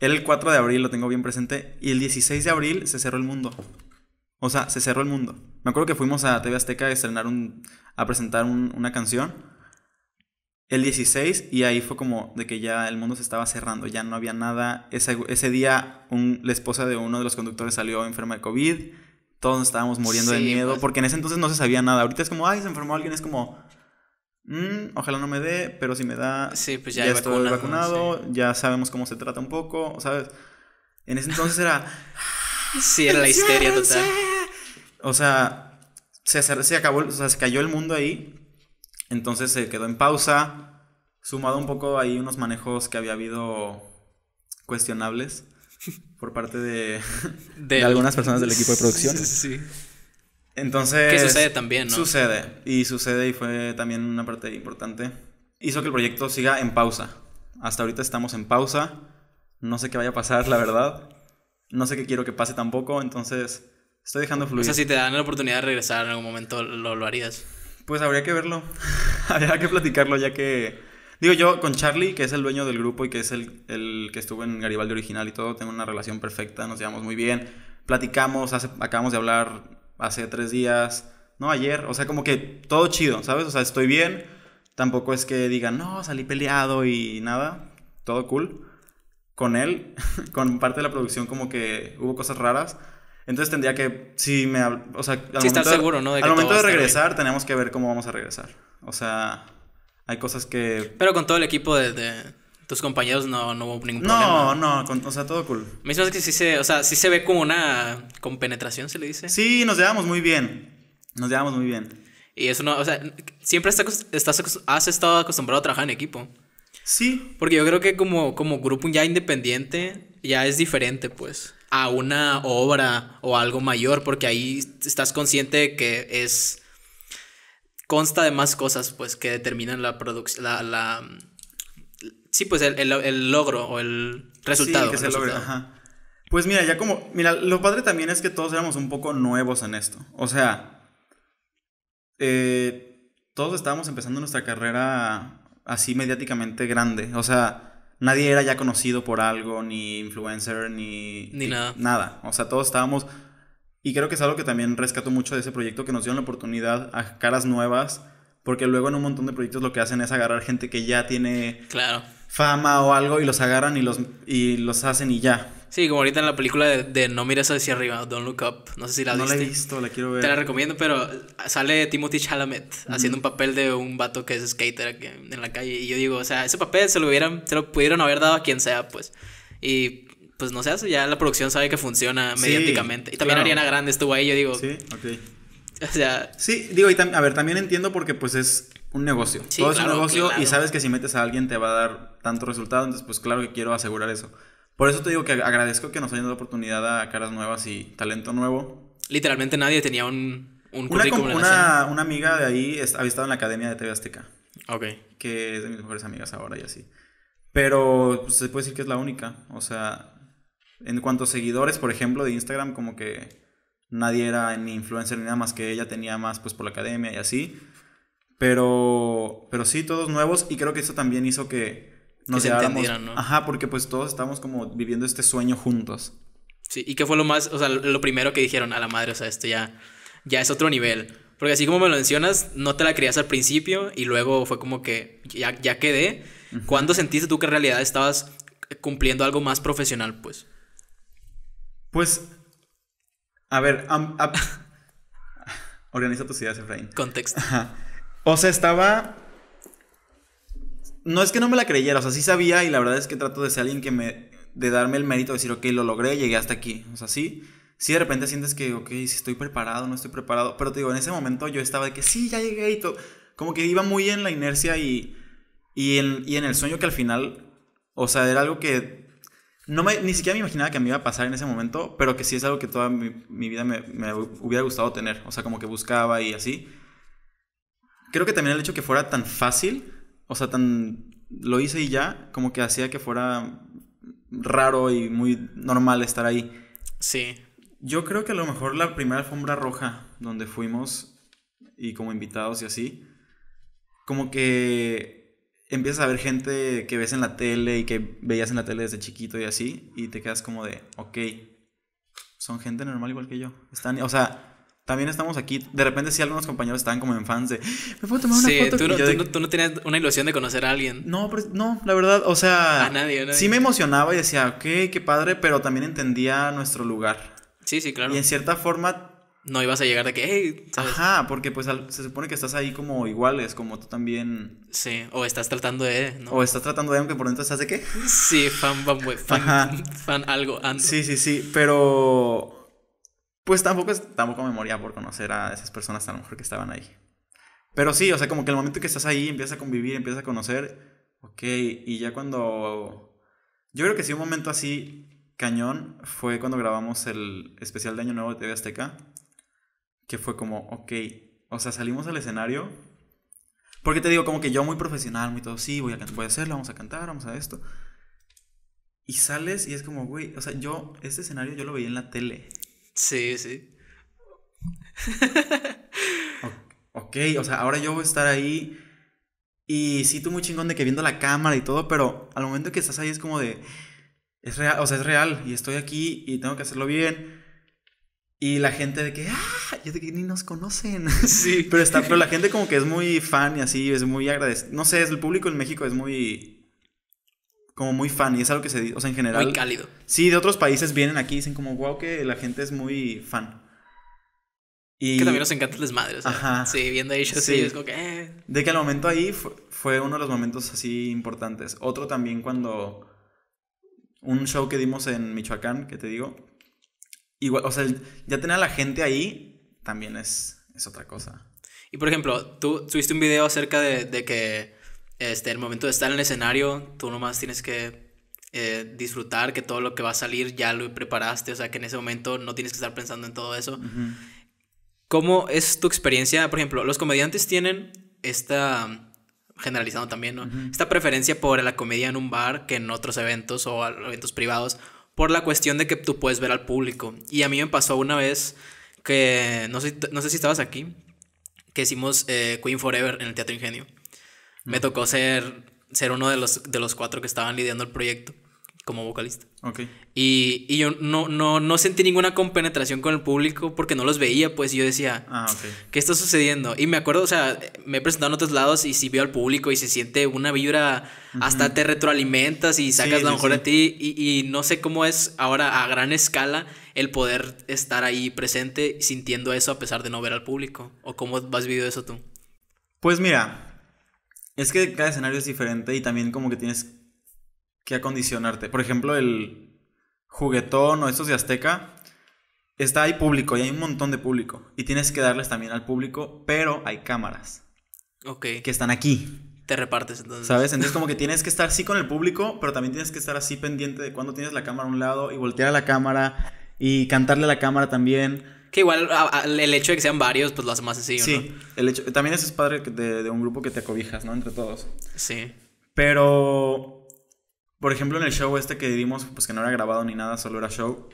El 4 de abril lo tengo bien presente y el 16 de abril se cerró el mundo. O sea, se cerró el mundo. Me acuerdo que fuimos a TV Azteca a estrenar un... a presentar una canción el 16 y ahí fue como de que ya el mundo se estaba cerrando, ya no había nada. Ese, ese día la esposa de uno de los conductores salió enferma de COVID, todos estábamos muriendo de miedo, pues. porque en ese entonces no se sabía nada. Ahorita es como, ay, se enfermó alguien, es como, mm, ojalá no me dé, pero si me da, pues ya, estoy vacunado, ya sabemos cómo se trata un poco, ¿sabes? En ese entonces era... sí, era la histeria total. O sea, se, se acabó, o sea, se cayó el mundo ahí entonces se quedó en pausa, sumado un poco ahí unos manejos que había habido cuestionables *laughs* por parte de, algunas personas del equipo de producción. Sí. Entonces... sucede también, ¿no? Sucede, y sucede y fue también una parte importante. Hizo que el proyecto siga en pausa. Hasta ahorita estamos en pausa. No sé qué vaya a pasar, la verdad. No sé qué quiero que pase tampoco, entonces estoy dejando fluir. O sea, si te dan la oportunidad de regresar en algún momento, lo harías. Pues habría que verlo. *laughs* habría que platicarlo ya que... Digo, yo con Charlie, que es el dueño del grupo y que es el, que estuvo en Garibaldi original y todo, tengo una relación perfecta, nos llevamos muy bien. Platicamos, acabamos de hablar hace tres días, no ayer, o sea, como que todo chido, ¿sabes? O sea, estoy bien, tampoco es que digan, no, salí peleado y nada, todo cool. Con él, *laughs* con parte de la producción como que hubo cosas raras, entonces tendría que, si me, o sea, al sí momento, seguro, ¿no? De al momento de regresar tenemos que ver cómo vamos a regresar. O sea, hay cosas que... Pero con todo el equipo de, tus compañeros no, hubo ningún problema. No, no, o sea, todo cool. me es que sí se, o sea, sí se ve como una Con penetración, se le dice. Sí, nos llevamos muy bien. Nos llevamos muy bien. Y eso no, o sea, siempre estás, estás, has estado acostumbrado a trabajar en equipo. Sí. Porque yo creo que como, como grupo ya independiente ya es diferente, pues a una obra o algo mayor, porque ahí estás consciente que es. consta de más cosas, pues, que determinan la producción. La, sí, pues el, logro o el resultado. que se Pues mira, ya como. Mira, lo padre también es que todos éramos un poco nuevos en esto. O sea. Eh, todos estábamos empezando nuestra carrera así mediáticamente grande. O sea nadie era ya conocido por algo, ni influencer, ni, nada. Nada. O sea, todos estábamos... Y creo que es algo que también rescato mucho de ese proyecto, que nos dieron la oportunidad a caras nuevas, porque luego en un montón de proyectos lo que hacen es agarrar gente que ya tiene claro. fama o algo y los agarran y los, y los hacen y ya. Sí, como ahorita en la película de, No mires hacia arriba, Don't Look Up. No sé si la viste no la he visto, la quiero ver. Te la recomiendo, pero sale Timothy Chalamet haciendo un papel de un vato que es skater en la calle. Y yo digo, o sea, ese papel se lo, hubieran, se lo pudieron haber dado a quien sea, pues. Y pues no sé, ya la producción sabe que funciona mediáticamente. Y también Ariana Grande estuvo ahí, yo digo. Sí, ok. O sea. Sí, digo, a ver, también entiendo porque pues es un negocio. Todo es un negocio y sabes que si metes a alguien te va a dar tanto resultado, entonces pues claro que quiero asegurar eso. Por eso te digo que agradezco que nos hayan dado oportunidad a caras nuevas y talento nuevo. Literalmente nadie tenía un, una, una, amiga de ahí ha había estado en la academia de TV Azteca. Ok. Que es de mis mejores amigas ahora y así. Pero pues, se puede decir que es la única. O sea, en cuanto a seguidores, por ejemplo, de Instagram, como que nadie era ni influencer ni nada más que ella tenía más pues por la academia y así. Pero, pero sí, todos nuevos. Y creo que eso también hizo que nos se Ajá, porque pues todos estamos como viviendo este sueño juntos. Sí, y qué fue lo más, o sea, lo primero que dijeron a la madre, o sea, esto ya, ya es otro nivel. Porque así como me lo mencionas, no te la creías al principio y luego fue como que ya, ya quedé. ¿Cuándo sentiste tú que en realidad estabas cumpliendo algo más profesional, pues? Pues, a ver, *laughs* organiza tus ideas, Efraín. Contexto. O sea, estaba no es que no me la creyera, o sea, sí sabía y la verdad es que trato de ser alguien que me, de darme el mérito de decir, ok, lo logré, llegué hasta aquí, o sea, sí, sí de repente sientes que, ok, si estoy preparado, no estoy preparado, pero te digo, en ese momento yo estaba de que sí, ya llegué y todo, como que iba muy en la inercia y, y, en, el sueño que al final, o sea, era algo que no me, ni siquiera me imaginaba que me iba a pasar en ese momento, pero que sí es algo que toda mi, vida me, me hubiera gustado tener, o sea, como que buscaba y así. Creo que también el hecho que fuera tan fácil, o sea, tan lo hice y ya, como que hacía que fuera raro y muy normal estar ahí. Sí. Yo creo que a lo mejor la primera alfombra roja donde fuimos y como invitados y así, como que empiezas a ver gente que ves en la tele y que veías en la tele desde chiquito y así, y te quedas como de, ok, son gente normal igual que yo. Están, o sea, también estamos aquí. De repente sí algunos compañeros estaban como en fans de, ¿me puedo tomar una foto? Tú no, tú, no, tenías una ilusión de conocer a alguien. No, no, la verdad, o sea... A nadie, Sí me emocionaba y decía, ok, qué padre, pero también entendía nuestro lugar. Sí, sí, claro. Y en cierta forma... No ibas a llegar de que, hey, Ajá, porque pues se supone que estás ahí como iguales, como tú también. Sí, o estás tratando de, ¿no? O estás tratando de, aunque por dentro estás de qué. Sí, fan, fan, fan, fan algo. Ando. Sí, sí, sí, pero pues tampoco, tampoco me moría por conocer a esas personas a lo mejor que estaban ahí. Pero sí, o sea, como que el momento que estás ahí, empieza a convivir, empieza a conocer, ok, y ya cuando... Yo creo que sí, un momento así cañón fue cuando grabamos el especial de Año Nuevo de TV Azteca, que fue como, ok, o sea, salimos al escenario, porque te digo, como que yo muy profesional, muy todo, sí, voy a, voy a hacerlo, vamos a cantar, vamos a esto. Y sales y es como, güey, o sea, yo, este escenario yo lo veía en la tele. Sí, sí. ok, o sea, ahora yo voy a estar ahí. Y sí, tú muy chingón de que viendo la cámara y todo, pero al momento que estás ahí es como de. Es real, o sea, es real. Y estoy aquí y tengo que hacerlo bien. Y la gente de que, ah, yo de que ni nos conocen. Sí. *laughs* pero, está, pero la gente como que es muy fan y así, es muy agradecida. No sé, el público en México es muy como muy fan y es algo que se, o sea, en general. Muy cálido. Sí, de otros países vienen aquí y dicen como, wow, que la gente es muy fan. Y... Que también nos encanta el madres Ajá. Sí, viendo ellos, sí. es como que... Eh". De que al momento ahí fue, uno de los momentos así importantes. Otro también cuando... Un show que dimos en Michoacán, que te digo... Igual, o sea, ya tener a la gente ahí también es, es otra cosa. Y por ejemplo, tú subiste un video acerca de que este, el momento de estar en el escenario, tú nomás tienes que eh, disfrutar que todo lo que va a salir ya lo preparaste, o sea que en ese momento no tienes que estar pensando en todo eso. ¿Cómo es tu experiencia? Por ejemplo, los comediantes tienen esta, generalizando también, ¿no? Esta preferencia por la comedia en un bar que en otros eventos o eventos privados, por la cuestión de que tú puedes ver al público. Y a mí me pasó una vez que, no sé, no sé si estabas aquí, que hicimos eh, Queen Forever en el Teatro Ingenio. Me tocó ser, ser uno de los, de los cuatro que estaban lidiando el proyecto como vocalista. Ok. Y, yo no, no, no sentí ninguna compenetración con el público porque no los veía, pues yo decía, ah, okay. ¿qué está sucediendo? Y me acuerdo, o sea, me he presentado en otros lados y si veo al público y se siente una vibra, hasta te retroalimentas y sacas lo mejor de ti y, y, no sé cómo es ahora a gran escala el poder estar ahí presente sintiendo eso a pesar de no ver al público. ¿O cómo has vivido eso tú? Pues mira, es que cada escenario es diferente y también como que tienes que acondicionarte. Por ejemplo, el juguetón o estos de Azteca, está ahí público y hay un montón de público. Y tienes que darles también al público, pero hay cámaras. Ok. Que están aquí. Te repartes entonces. ¿Sabes? Entonces como que *laughs* tienes que estar así con el público, pero también tienes que estar así pendiente de cuando tienes la cámara a un lado y voltear a la cámara y cantarle a la cámara también. Que igual el hecho de que sean varios, pues lo hace más sencillo. Sí, el hecho, también eso es padre de, un grupo que te acobijas ¿no? Entre todos. Sí. Pero, por ejemplo, en el show este que dimos, pues que no era grabado ni nada, solo era show.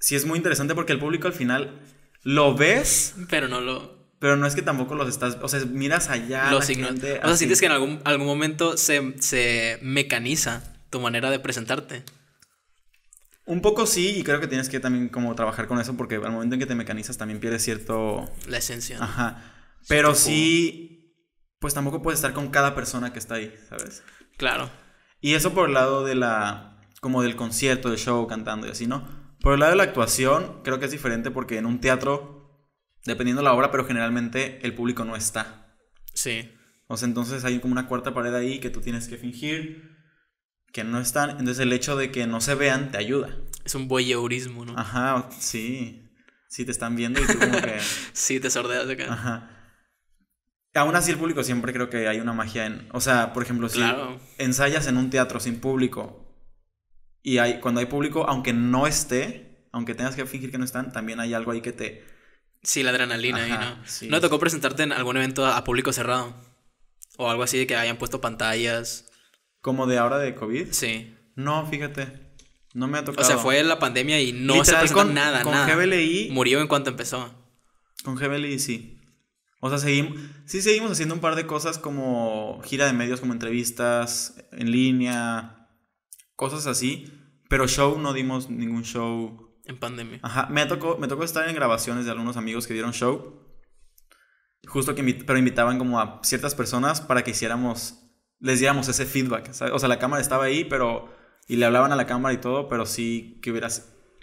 Sí es muy interesante porque el público al final lo ves. Pero no lo... Pero no es que tampoco los estás. O sea, miras allá. Los ignoras. O sea, sientes que en algún, algún momento se, se, mecaniza tu manera de presentarte. Un poco sí, y creo que tienes que también como trabajar con eso porque al momento en que te mecanizas también pierdes cierto... La esencia. Ajá. Pero sí, pues tampoco puedes estar con cada persona que está ahí, ¿sabes? Claro. Y eso por el lado de la... como del concierto, del show, cantando y así, ¿no? Por el lado de la actuación, creo que es diferente porque en un teatro, dependiendo la obra, pero generalmente el público no está. Sí. O sea, entonces hay como una cuarta pared ahí que tú tienes que fingir que no están. Entonces el hecho de que no se vean te ayuda. Es un voyeurismo, ¿no? Ajá, sí. Sí, te están viendo y tú como que... *laughs* sí, te sordeas de acá. Ajá. Aún así el público siempre creo que hay una magia en... O sea, por ejemplo, si ensayas en un teatro sin público y hay, cuando hay público, aunque no esté, aunque tengas que fingir que no están, también hay algo ahí que te... Sí, la adrenalina ahí, ¿no? ¿No te tocó presentarte en algún evento a público cerrado? O algo así de que hayan puesto pantallas ¿Como de ahora de COVID? Sí. No, fíjate. No me ha tocado. O sea, fue la pandemia y no se con, nada, con nada. Con GBLI. Murió en cuanto empezó. Con GBLI sí. O sea, seguimos, sí seguimos haciendo un par de cosas como gira de medios, como entrevistas en línea, cosas así. Pero show no dimos ningún show. En pandemia. Ajá, me tocó, me tocó estar en grabaciones de algunos amigos que dieron show. Justo que, pero invitaban como a ciertas personas para que hiciéramos les damos ese feedback. O sea, la cámara estaba ahí, pero... Y le hablaban a la cámara y todo, pero sí que hubiera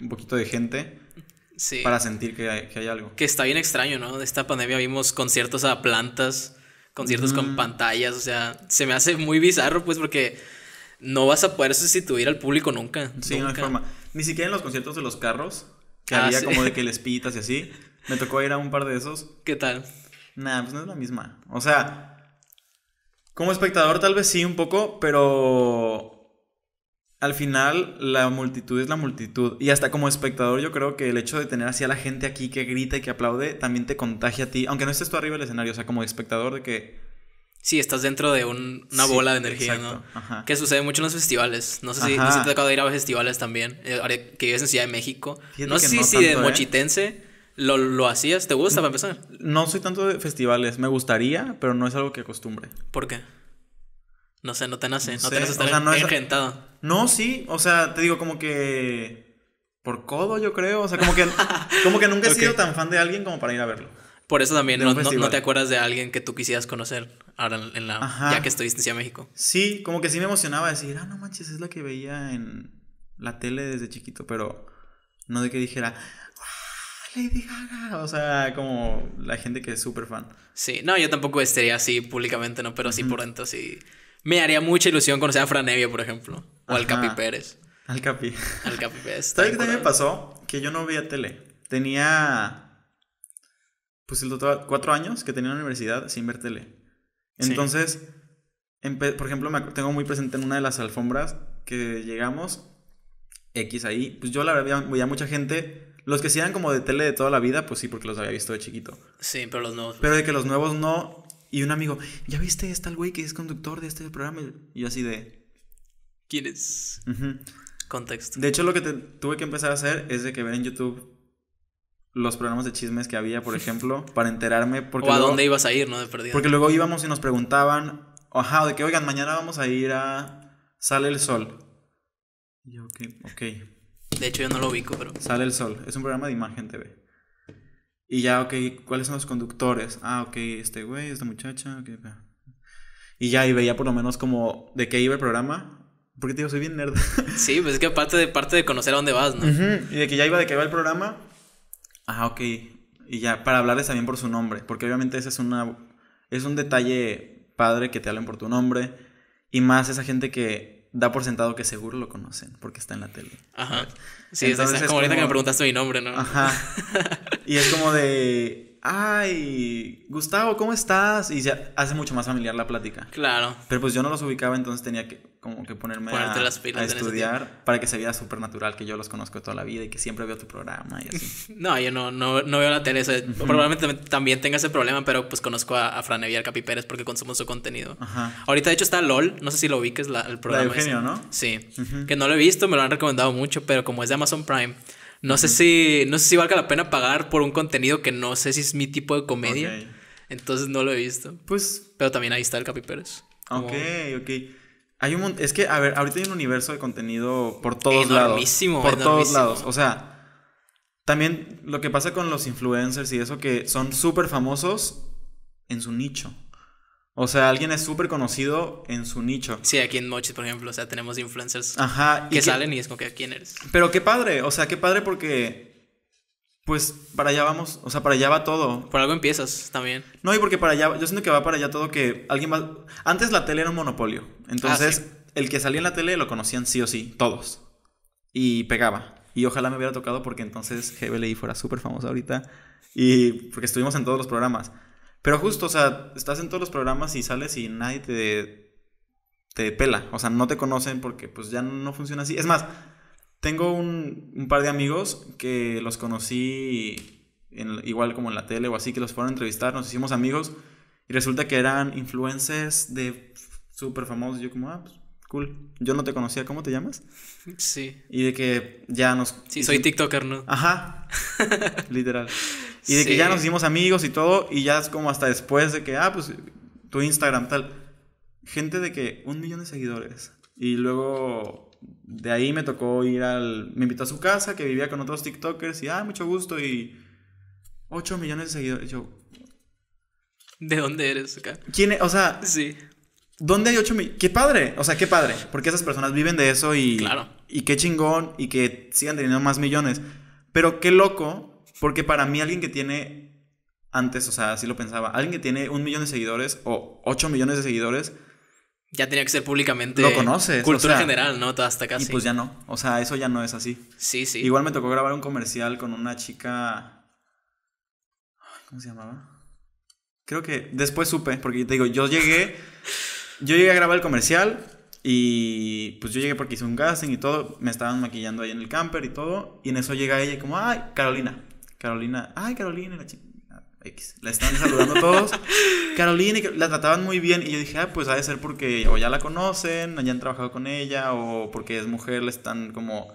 un poquito de gente sí. para sentir que hay, algo. Que está bien extraño, ¿no? De esta pandemia vimos conciertos a plantas, conciertos con mm. pantallas, o sea, se me hace muy bizarro, pues, porque no vas a poder sustituir al público nunca. Sí, forma. Ni siquiera en los conciertos de los carros, que ah, había como de que *laughs* les pitas y así. Me tocó ir a un par de esos. ¿Qué tal? Nada pues no es la misma. O sea, como espectador tal vez sí un poco, pero al final la multitud es la multitud. Y hasta como espectador yo creo que el hecho de tener así a la gente aquí que grita y que aplaude también te contagia a ti, aunque no estés tú arriba del escenario, o sea, como espectador de que... Sí, estás dentro de una bola de energía, ¿no? Que sucede mucho en los festivales. No sé si, te de ir a festivales también, eh, que vives en Ciudad de México. no sé si de ¿eh? mochitense ¿Lo, hacías? ¿Te gusta para empezar? No soy tanto de festivales. Me gustaría, pero no es algo que acostumbre. ¿Por qué? No sé, no te nace. No, te nace estar no, sí. O sea, te digo como que... Por codo, yo creo. O sea, como que, como que nunca he *laughs* sido tan fan de alguien como para ir a verlo. Por eso también no, no, te acuerdas de alguien que tú quisieras conocer ahora en la... Ya que estuviste en México. Sí, como que sí me emocionaba decir... Ah, no manches, es la que veía en la tele desde chiquito. Pero no de que dijera... Lady Gaga. O sea, como la gente que es súper fan. Sí, no, yo tampoco estaría así públicamente, ¿no? Pero sí por dentro sí. Me haría mucha ilusión conocer a Nevia, por ejemplo. O al Capi Pérez. Al Capi. Al Capi Pérez. *laughs* ¿Sabes qué también me pasó? Que yo no veía tele. Tenía. Pues el cuatro años que tenía en la universidad sin ver tele. Entonces, por ejemplo, me tengo muy presente en una de las alfombras que llegamos, X ahí, pues yo la verdad veía mucha gente los que sí como de tele de toda la vida, pues sí, porque los había visto de chiquito. Sí, pero los nuevos. Pues. Pero de que los nuevos no. Y un amigo, ¿ya viste el güey que es conductor de este programa? Y yo así de. ¿Quién es? Contexto. De hecho, lo que tuve que empezar a hacer es de que ver en YouTube los programas de chismes que había, por *laughs* ejemplo, para enterarme. Porque o a dónde ibas a ir, ¿no? De Porque luego íbamos y nos preguntaban, ajá, de que, oigan, mañana vamos a ir a. Sale el sol. yo, ok, ok. De hecho, yo no lo ubico, pero. Sale el sol. Es un programa de imagen TV. Y ya, ok, ¿cuáles son los conductores? Ah, ok, este güey, esta muchacha, ok. Y ya, y veía por lo menos como de qué iba el programa. Porque, te digo, soy bien nerd. *laughs* Sí, pues es que aparte de parte de conocer a dónde vas, ¿no? Y de que ya iba de qué iba el programa. Ah, ok. Y ya, para hablarles también por su nombre. Porque obviamente ese es una. Es un detalle padre que te hablen por tu nombre. Y más esa gente que da por sentado que seguro lo conocen porque está en la tele. Ajá. Sí, es, es como ahorita que me preguntaste mi nombre, ¿no? Ajá. y es como de ay, Gustavo, ¿cómo estás? Y ya hace mucho más familiar la plática. Claro. Pero pues yo no los ubicaba, entonces tenía que como que ponerme a, estudiar para que se viera súper natural que yo los conozco toda la vida y que siempre veo tu programa y así. *laughs* no, yo no, no, veo la tele. Probablemente también tenga ese problema, pero pues conozco a, Fran al Capi Pérez porque consumo su contenido. Ajá. Ahorita de hecho está LOL, no sé si lo ubiques, la, el programa. Eugenio, ¿no? Sí. Que no lo he visto, me lo han recomendado mucho, pero como es de Amazon Prime no sé si, no sé valga la pena pagar por un contenido que no sé si es mi tipo de comedia. Entonces no lo he visto. Pues. Pero también ahí está el Capi Pérez. Ok, ok. Hay un Es que, a ver, ahorita hay un universo de contenido por todos lados. Por todos lados. O sea. También lo que pasa con los influencers y eso que son súper famosos en su nicho. O sea, alguien es súper conocido en su nicho. Sí, aquí en Mochis, por ejemplo, o sea, tenemos influencers que, salen y es como que quién eres. Pero qué padre, o sea, qué padre porque pues para allá vamos, o sea, para allá va todo. Por algo empiezas también. No, y porque para allá, yo siento que va para allá todo que alguien va antes la tele era un monopolio. Entonces, ah, el que salía en la tele lo conocían sí o sí, todos. Y pegaba. Y ojalá me hubiera tocado porque entonces GBLI fuera súper famosa ahorita y porque estuvimos en todos los programas. Pero justo, o sea, estás en todos los programas y sales y nadie te, te pela. O sea, no te conocen porque pues ya no funciona así. Es más, tengo un, un par de amigos que los conocí en, igual como en la tele o así, que los fueron a entrevistar, nos hicimos amigos y resulta que eran influencers de súper famosos. Yo como, ah, pues cool. Yo no te conocía, ¿cómo te llamas? Sí. Y de que ya nos... Sí, soy TikToker, ¿no? Ajá. *laughs* Literal. Y de que ya nos hicimos amigos y todo, y ya es como hasta después de que, ah, pues tu Instagram, tal. Gente de que un millón de seguidores. Y luego de ahí me tocó ir al. Me invitó a su casa, que vivía con otros TikTokers, y ah, mucho gusto, y. 8 millones de seguidores. Yo. ¿De dónde eres ¿Quién e-? O sea. Sí. ¿Dónde hay ocho millones? ¡Qué padre! O sea, qué padre. Porque esas personas viven de eso y. Claro. Y qué chingón, y que sigan teniendo más millones. Pero qué loco porque para mí alguien que tiene, antes, o sea, así lo pensaba, alguien que tiene un millón de seguidores o ocho millones de seguidores... Ya tenía que ser públicamente... Lo conoces. Cultura general, ¿no? Hasta casi. Y pues ya no. O sea, eso ya no es así. Sí, sí. Igual me tocó grabar un comercial con una chica... ¿Cómo se llamaba? Creo que después supe, porque te digo, yo llegué... yo llegué a grabar el comercial y pues yo llegué porque hice un casting y todo, me estaban maquillando ahí en el camper y todo, y en eso llega ella como, ay, Carolina. Carolina, ay, Carolina, la chica. Ah, X. La están saludando todos. *laughs* Carolina, la trataban muy bien. Y yo dije, ah, pues ha de ser porque o ya la conocen, ya han trabajado con ella, o porque es mujer, le están como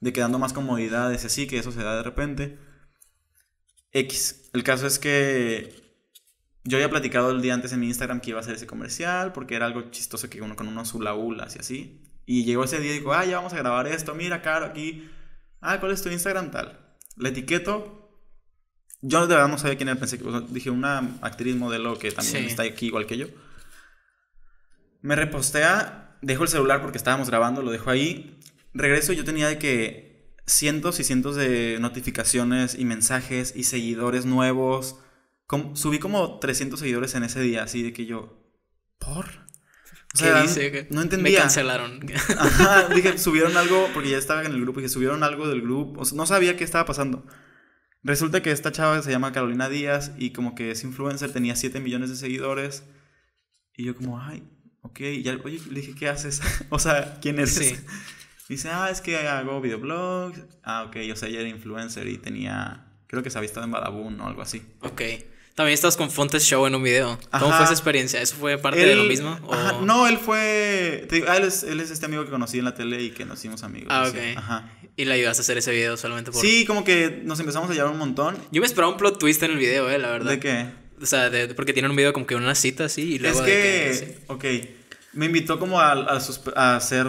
de quedando más comodidades, así que eso se da de repente. X. El caso es que yo había platicado el día antes en mi Instagram que iba a hacer ese comercial, porque era algo chistoso que uno con unos hulahulas y así. Y llegó ese día y dijo, ah, ya vamos a grabar esto, mira, Caro, aquí. Ah, ¿cuál es tu Instagram tal? La etiqueto, yo no sabía quién era, pensé dije una actriz modelo que también está aquí igual que yo. Me repostea, dejo el celular porque estábamos grabando, lo dejo ahí. Regreso, yo tenía de que cientos y cientos de notificaciones y mensajes y seguidores nuevos. subí como 300 seguidores en ese día, así de que yo, ¿por? O sea, No entendía. Me cancelaron. Ajá, dije, subieron algo, porque ya estaba en el grupo, dije, subieron algo del grupo. no sabía qué estaba pasando. Resulta que esta chava se llama Carolina Díaz y como que es influencer, tenía 7 millones de seguidores. Y yo como, ay, ok, ya, oye, le dije, ¿qué haces? *laughs* o sea, ¿quién es *laughs* Dice, ah, es que hago videoblogs. Ah, ok, o sea, ella era influencer y tenía, creo que se ha visto en Badabun o algo así. Ok. También estabas con Fontes Show en un video. ¿Cómo fue esa experiencia? ¿Eso fue parte de lo mismo? no, él fue. él, es, este amigo que conocí en la tele y que nos hicimos amigos. Ah, ok. Ajá. ¿Y le ayudaste a hacer ese video solamente por.? Sí, como que nos empezamos a llevar un montón. Yo me esperaba un plot twist en el video, eh, la verdad. ¿De qué? O sea, porque tienen un video como que una cita así y luego. Es que. ok. Me invitó como a, ser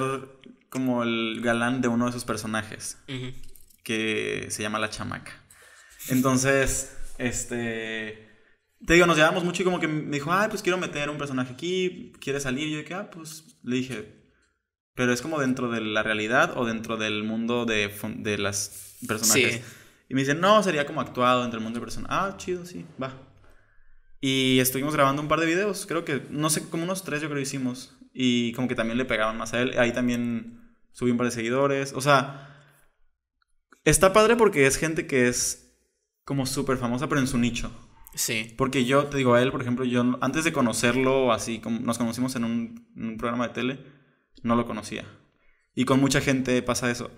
como el galán de uno de sus personajes. Que se llama La Chamaca. Entonces, este te digo, nos llevamos mucho y como que me dijo, ay, pues quiero meter un personaje aquí, quiere salir. Y yo dije, ah, pues le dije, pero es como dentro de la realidad o dentro del mundo de, de las personajes. Y me dice no, sería como actuado entre el mundo de personas. Ah, chido, sí, va. Y estuvimos grabando un par de videos, creo que, no sé, como unos tres yo creo hicimos. Y como que también le pegaban más a él. Ahí también subí un par de seguidores. O sea, está padre porque es gente que es como súper famosa, pero en su nicho. Sí. Porque yo, te digo, a él, por ejemplo, yo antes de conocerlo, así como nos conocimos en un, programa de tele, no lo conocía. Y con mucha gente pasa eso.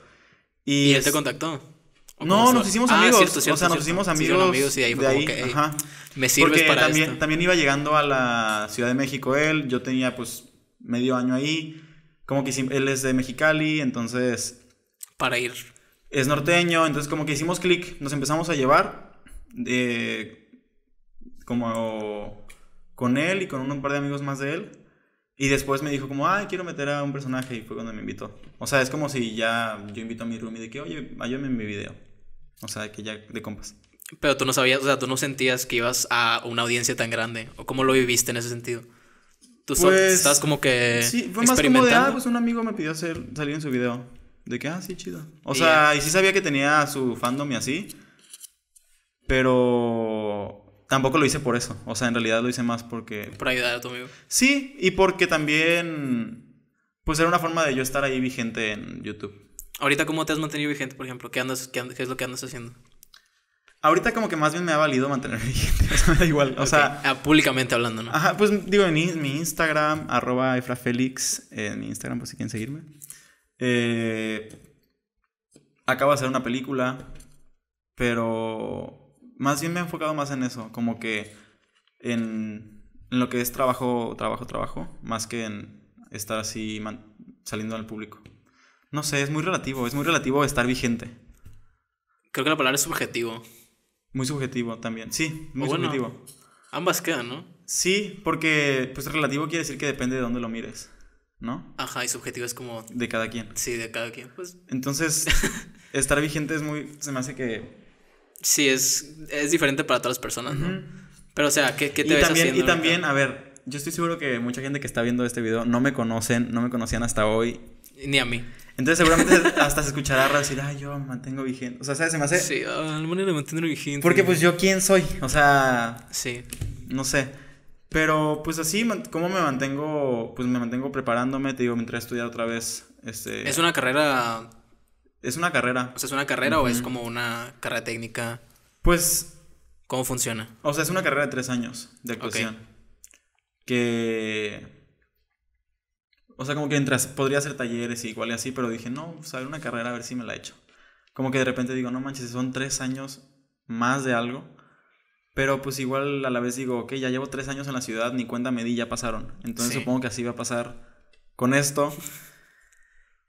¿Y, él te contactó? No, nos hicimos ah, amigos. o sea, nos hicimos amigos. de ahí, Ajá. me sirves para también, también iba llegando a la Ciudad de México él. Yo tenía pues medio año ahí. Como que él es de Mexicali, entonces. Para ir. Es norteño, entonces como que hicimos clic, nos empezamos a llevar. de... Eh, como con él y con un par de amigos más de él. Y después me dijo como, ay, quiero meter a un personaje y fue cuando me invitó. O sea, es como si ya yo invito a mi roomie de que, oye, ayúdame en mi video. O sea, que ya de compas. Pero tú no sabías, o sea, tú no sentías que ibas a una audiencia tan grande. ¿O cómo lo viviste en ese sentido? Tú pues, estabas estás como que Sí, fue más como ah, pues un amigo me pidió hacer, salir en su video. De que, ah, sí, chido. O sea, y sí sabía que tenía su fandom y así. Pero Tampoco lo hice por eso. O sea, en realidad lo hice más porque. ¿Por ayudar a tu amigo. Sí, y porque también. Pues era una forma de yo estar ahí vigente en YouTube. Ahorita, ¿cómo te has mantenido vigente, por ejemplo? ¿Qué, andas, qué, es lo que andas haciendo? Ahorita como que más bien me ha valido mantenerme *laughs* vigente, da igual, o sea... Ah, públicamente hablando, ¿no? Ajá, pues digo, en mi Instagram, arroba Félix en mi Instagram, pues si quieren seguirme. Eh, acabo de hacer una película, pero más bien me he enfocado más en eso, como que en, lo que es trabajo, trabajo, trabajo, más que en estar así saliendo al público. No sé, es muy relativo, es muy relativo estar vigente. Creo que la palabra es subjetivo. Muy subjetivo también, sí, muy subjetivo. Ambas quedan, ¿no? Sí, porque pues relativo quiere decir que depende de dónde lo mires, ¿no? Ajá, y subjetivo es como... De cada quien. Sí, de cada quien, pues... Entonces, *laughs* estar vigente es muy... Se me hace que sí es, es diferente para todas las personas, ¿no? Pero, o sea, ¿qué, te y también, Y también, a ver, yo estoy seguro que mucha gente que está viendo este video no me conocen, no me conocían hasta hoy. Ni a mí. Entonces seguramente *laughs* hasta se escuchará decir, ay, yo mantengo vigente. O sea, ¿sabes? Se me hace... Sí, al ah, mundo manera mantengo vigente. Porque pues yo quién soy, o sea... Sí. No sé. Pero pues así, ¿cómo me mantengo? Pues me mantengo preparándome, te digo, mientras estudiar otra vez. Este... Es una carrera es una carrera. O sea, ¿es una carrera o es como una carrera técnica? Pues. ¿Cómo funciona? O sea, es una carrera de tres años de actuación. Que. O sea, como que entras, podría hacer talleres y igual y así, pero dije, no, pues una carrera, a ver si me la he hecho. Como que de repente digo, no manches, son tres años más de algo. Pero pues igual a la vez digo, ok, ya llevo tres años en la ciudad, ni cuenta me di, ya pasaron. Entonces supongo que así va a pasar con esto. *laughs*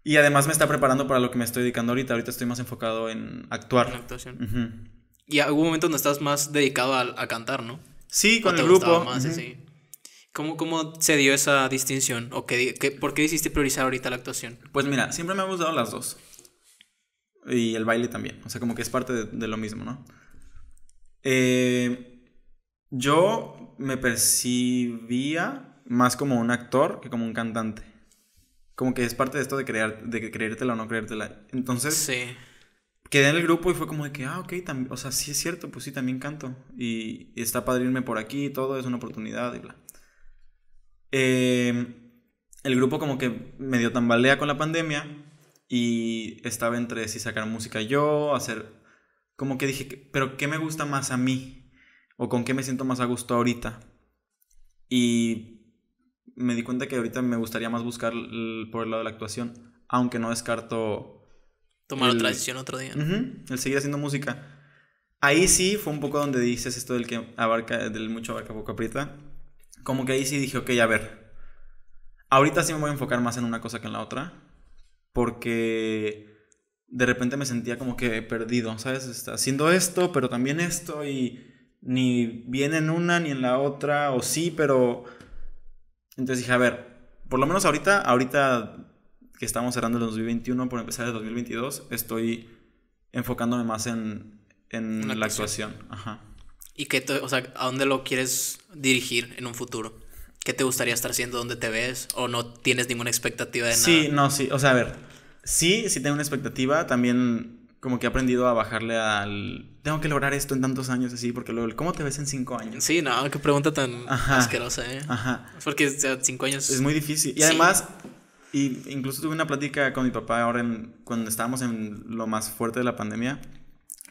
Y además me está preparando para lo que me estoy dedicando ahorita. Ahorita estoy más enfocado en actuar. En actuación. Y algún momento no estás más dedicado a, cantar, ¿no? Sí, con el grupo. ¿Cómo, se dio esa distinción? ¿O por qué decidiste priorizar ahorita la actuación? Pues mira, siempre me han gustado las dos. Y el baile también. O sea, como que es parte de, lo mismo, ¿no? Eh, yo me percibía más como un actor que como un cantante. Como que es parte de esto de, crear, de creértela o no creértela. Entonces, sí. quedé en el grupo y fue como de que, ah, ok, o sea, sí es cierto, pues sí, también canto. Y, está padre irme por aquí y todo, es una oportunidad y bla. Em, el grupo como que medio tambalea con la pandemia y estaba entre si sacar música yo, hacer... Como que dije, pero ¿qué me gusta más a mí? ¿O con qué me siento más a gusto ahorita? Y me di cuenta que ahorita me gustaría más buscar por el lado de la actuación, aunque no descarto... Tomar otra decisión otro día. el seguir haciendo música. Ahí sí fue un poco donde dices esto del que abarca, del mucho abarca poco aprieta. Como que ahí sí dije, ok, a ver. Ahorita sí me voy a enfocar más en una cosa que en la otra. Porque de repente me sentía como que perdido, ¿sabes? Está haciendo esto, pero también esto y ni bien en una ni en la otra, o sí, pero entonces dije, a ver, por lo menos ahorita, ahorita que estamos cerrando el 2021 por empezar el 2022, estoy enfocándome más en, en la, actuación. Ajá. ¿Y qué o sea, a dónde lo quieres dirigir en un futuro? ¿Qué te gustaría estar haciendo? ¿Dónde te ves? ¿O no tienes ninguna expectativa de nada? Sí, no, sí. O sea, a ver, sí, sí tengo una expectativa. También como que he aprendido a bajarle al tengo que lograr esto en tantos años así, porque luego, ¿cómo te ves en cinco años? Sí, no, qué pregunta tan asquerosa, ¿eh? Ajá. Porque cinco años. Es muy difícil. Y además, y incluso tuve una plática con mi papá ahora en, cuando estábamos en lo más fuerte de la pandemia.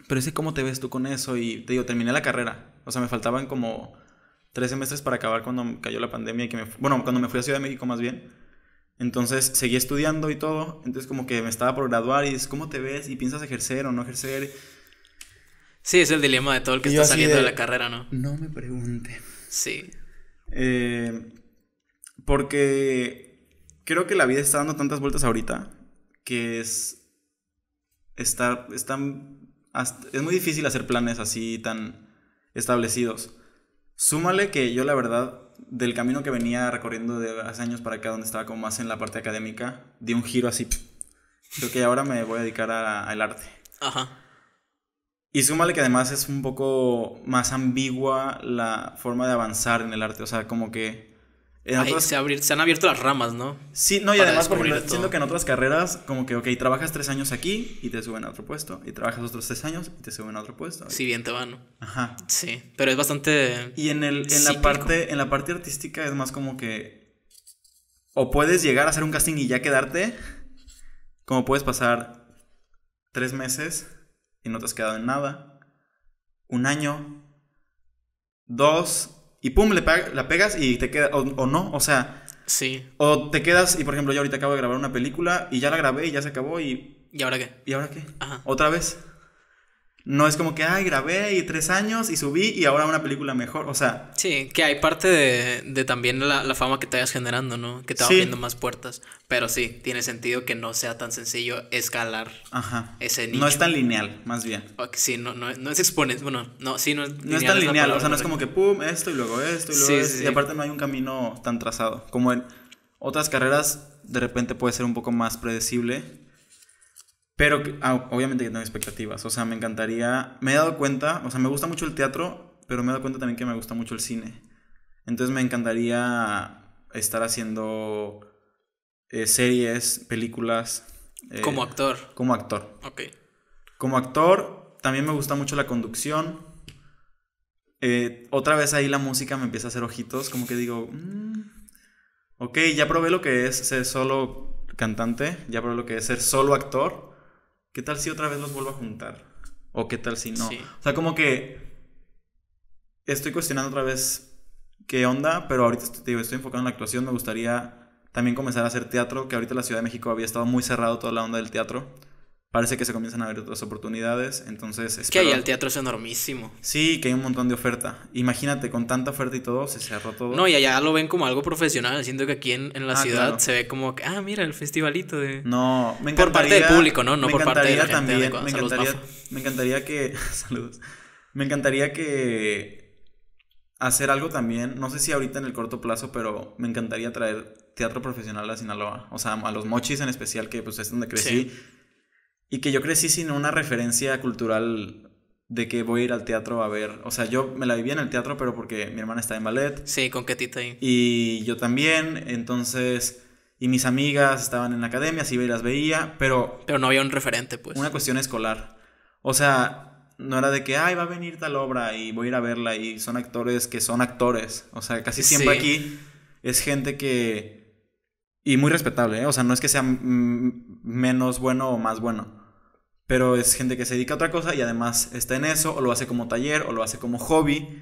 Pero ese, ¿cómo te ves tú con eso? Y te digo, terminé la carrera. O sea, me faltaban como tres semestres para acabar cuando cayó la pandemia. Y que me, bueno, cuando me fui a Ciudad de México más bien. Entonces seguí estudiando y todo, entonces como que me estaba por graduar y es ¿cómo te ves? ¿Y piensas ejercer o no ejercer? Sí, es el dilema de todo el que está saliendo de, la carrera, ¿no? No me pregunte. Sí. Eh, porque creo que la vida está dando tantas vueltas ahorita que es... Está, Están. es muy difícil hacer planes así tan establecidos. Súmale que yo la verdad del camino que venía recorriendo de hace años para acá, donde estaba como más en la parte académica, di un giro así. Creo que ahora me voy a dedicar al arte. Ajá. Y súmale que además es un poco más ambigua la forma de avanzar en el arte. O sea, como que se, han abierto las ramas, ¿no? Sí, no, y además, como siento que en otras carreras, como que, ok, trabajas tres años aquí y te suben a otro puesto, y trabajas otros tres años y te suben a otro puesto. Si sí, bien te van, ¿no? Ajá. Sí, pero es bastante. Y en, el, en, la parte, en la parte artística es más como que. O puedes llegar a hacer un casting y ya quedarte, como puedes pasar tres meses y no te has quedado en nada, un año, dos y pum, le la pegas y te queda, o, o, no, o sea. Sí. O te quedas, y por ejemplo, yo ahorita acabo de grabar una película y ya la grabé y ya se acabó y. ¿Y ahora qué? ¿Y ahora qué? Otra vez. No es como que, ay, grabé y tres años y subí y ahora una película mejor, o sea... Sí, que hay parte de, también la, la, fama que te vayas generando, ¿no? Que te va abriendo más puertas. Pero sí, tiene sentido que no sea tan sencillo escalar Ajá. ese nicho. No es tan lineal, más bien. sí, no, no, es exponente, bueno, no, sí, no es lineal, No es tan lineal, o sea, no es como que pum, esto y luego esto y luego sí, esto. Sí, y aparte no hay un camino tan trazado. Como en otras carreras, de repente puede ser un poco más predecible pero ah, obviamente que tengo expectativas. O sea, me encantaría. Me he dado cuenta, o sea, me gusta mucho el teatro, pero me he dado cuenta también que me gusta mucho el cine. Entonces me encantaría estar haciendo eh, series, películas. Eh, como actor. Como actor. Ok. Como actor, también me gusta mucho la conducción. Eh, otra vez ahí la música me empieza a hacer ojitos, como que digo, mm, ok, ya probé lo que es ser solo cantante, ya probé lo que es ser solo actor ¿Qué tal si otra vez los vuelvo a juntar? ¿O qué tal si no? O sea, como que estoy cuestionando otra vez qué onda, pero ahorita estoy, enfocado en la actuación. Me gustaría también comenzar a hacer teatro, que ahorita la Ciudad de México había estado muy cerrado toda la onda del teatro parece que se comienzan a ver otras oportunidades, entonces... Que ahí el teatro es enormísimo. Sí, que hay un montón de oferta. Imagínate, con tanta oferta y todo, se cerró todo. No, y allá lo ven como algo profesional, siento que aquí en, la ah, ciudad se ve como, que, ah, mira, el festivalito de... No, me encantaría... Por parte del público, ¿no? No por parte de la gente también, me, encantaría, me encantaría que... *laughs* saludos. Me encantaría que... Hacer algo también, no sé si ahorita en el corto plazo, pero me encantaría traer teatro profesional a Sinaloa, o sea, a los mochis en especial, que pues es donde crecí. Sí y que yo crecí sin una referencia cultural de que voy a ir al teatro a ver. O sea, yo me la vivía en el teatro, pero porque mi hermana está en ballet. Sí, con Ketita Y yo también, entonces. Y mis amigas estaban en la academia, así las veía, pero. Pero no había un referente, pues. Una cuestión escolar. O sea, no era de que, ay, va a venir tal obra y voy a ir a verla y son actores que son actores. O sea, casi siempre aquí es gente que. Y muy respetable, ¿eh? O sea, no es que sea menos bueno o más bueno pero es gente que se dedica a otra cosa y además está en eso, o lo hace como taller, o lo hace como hobby.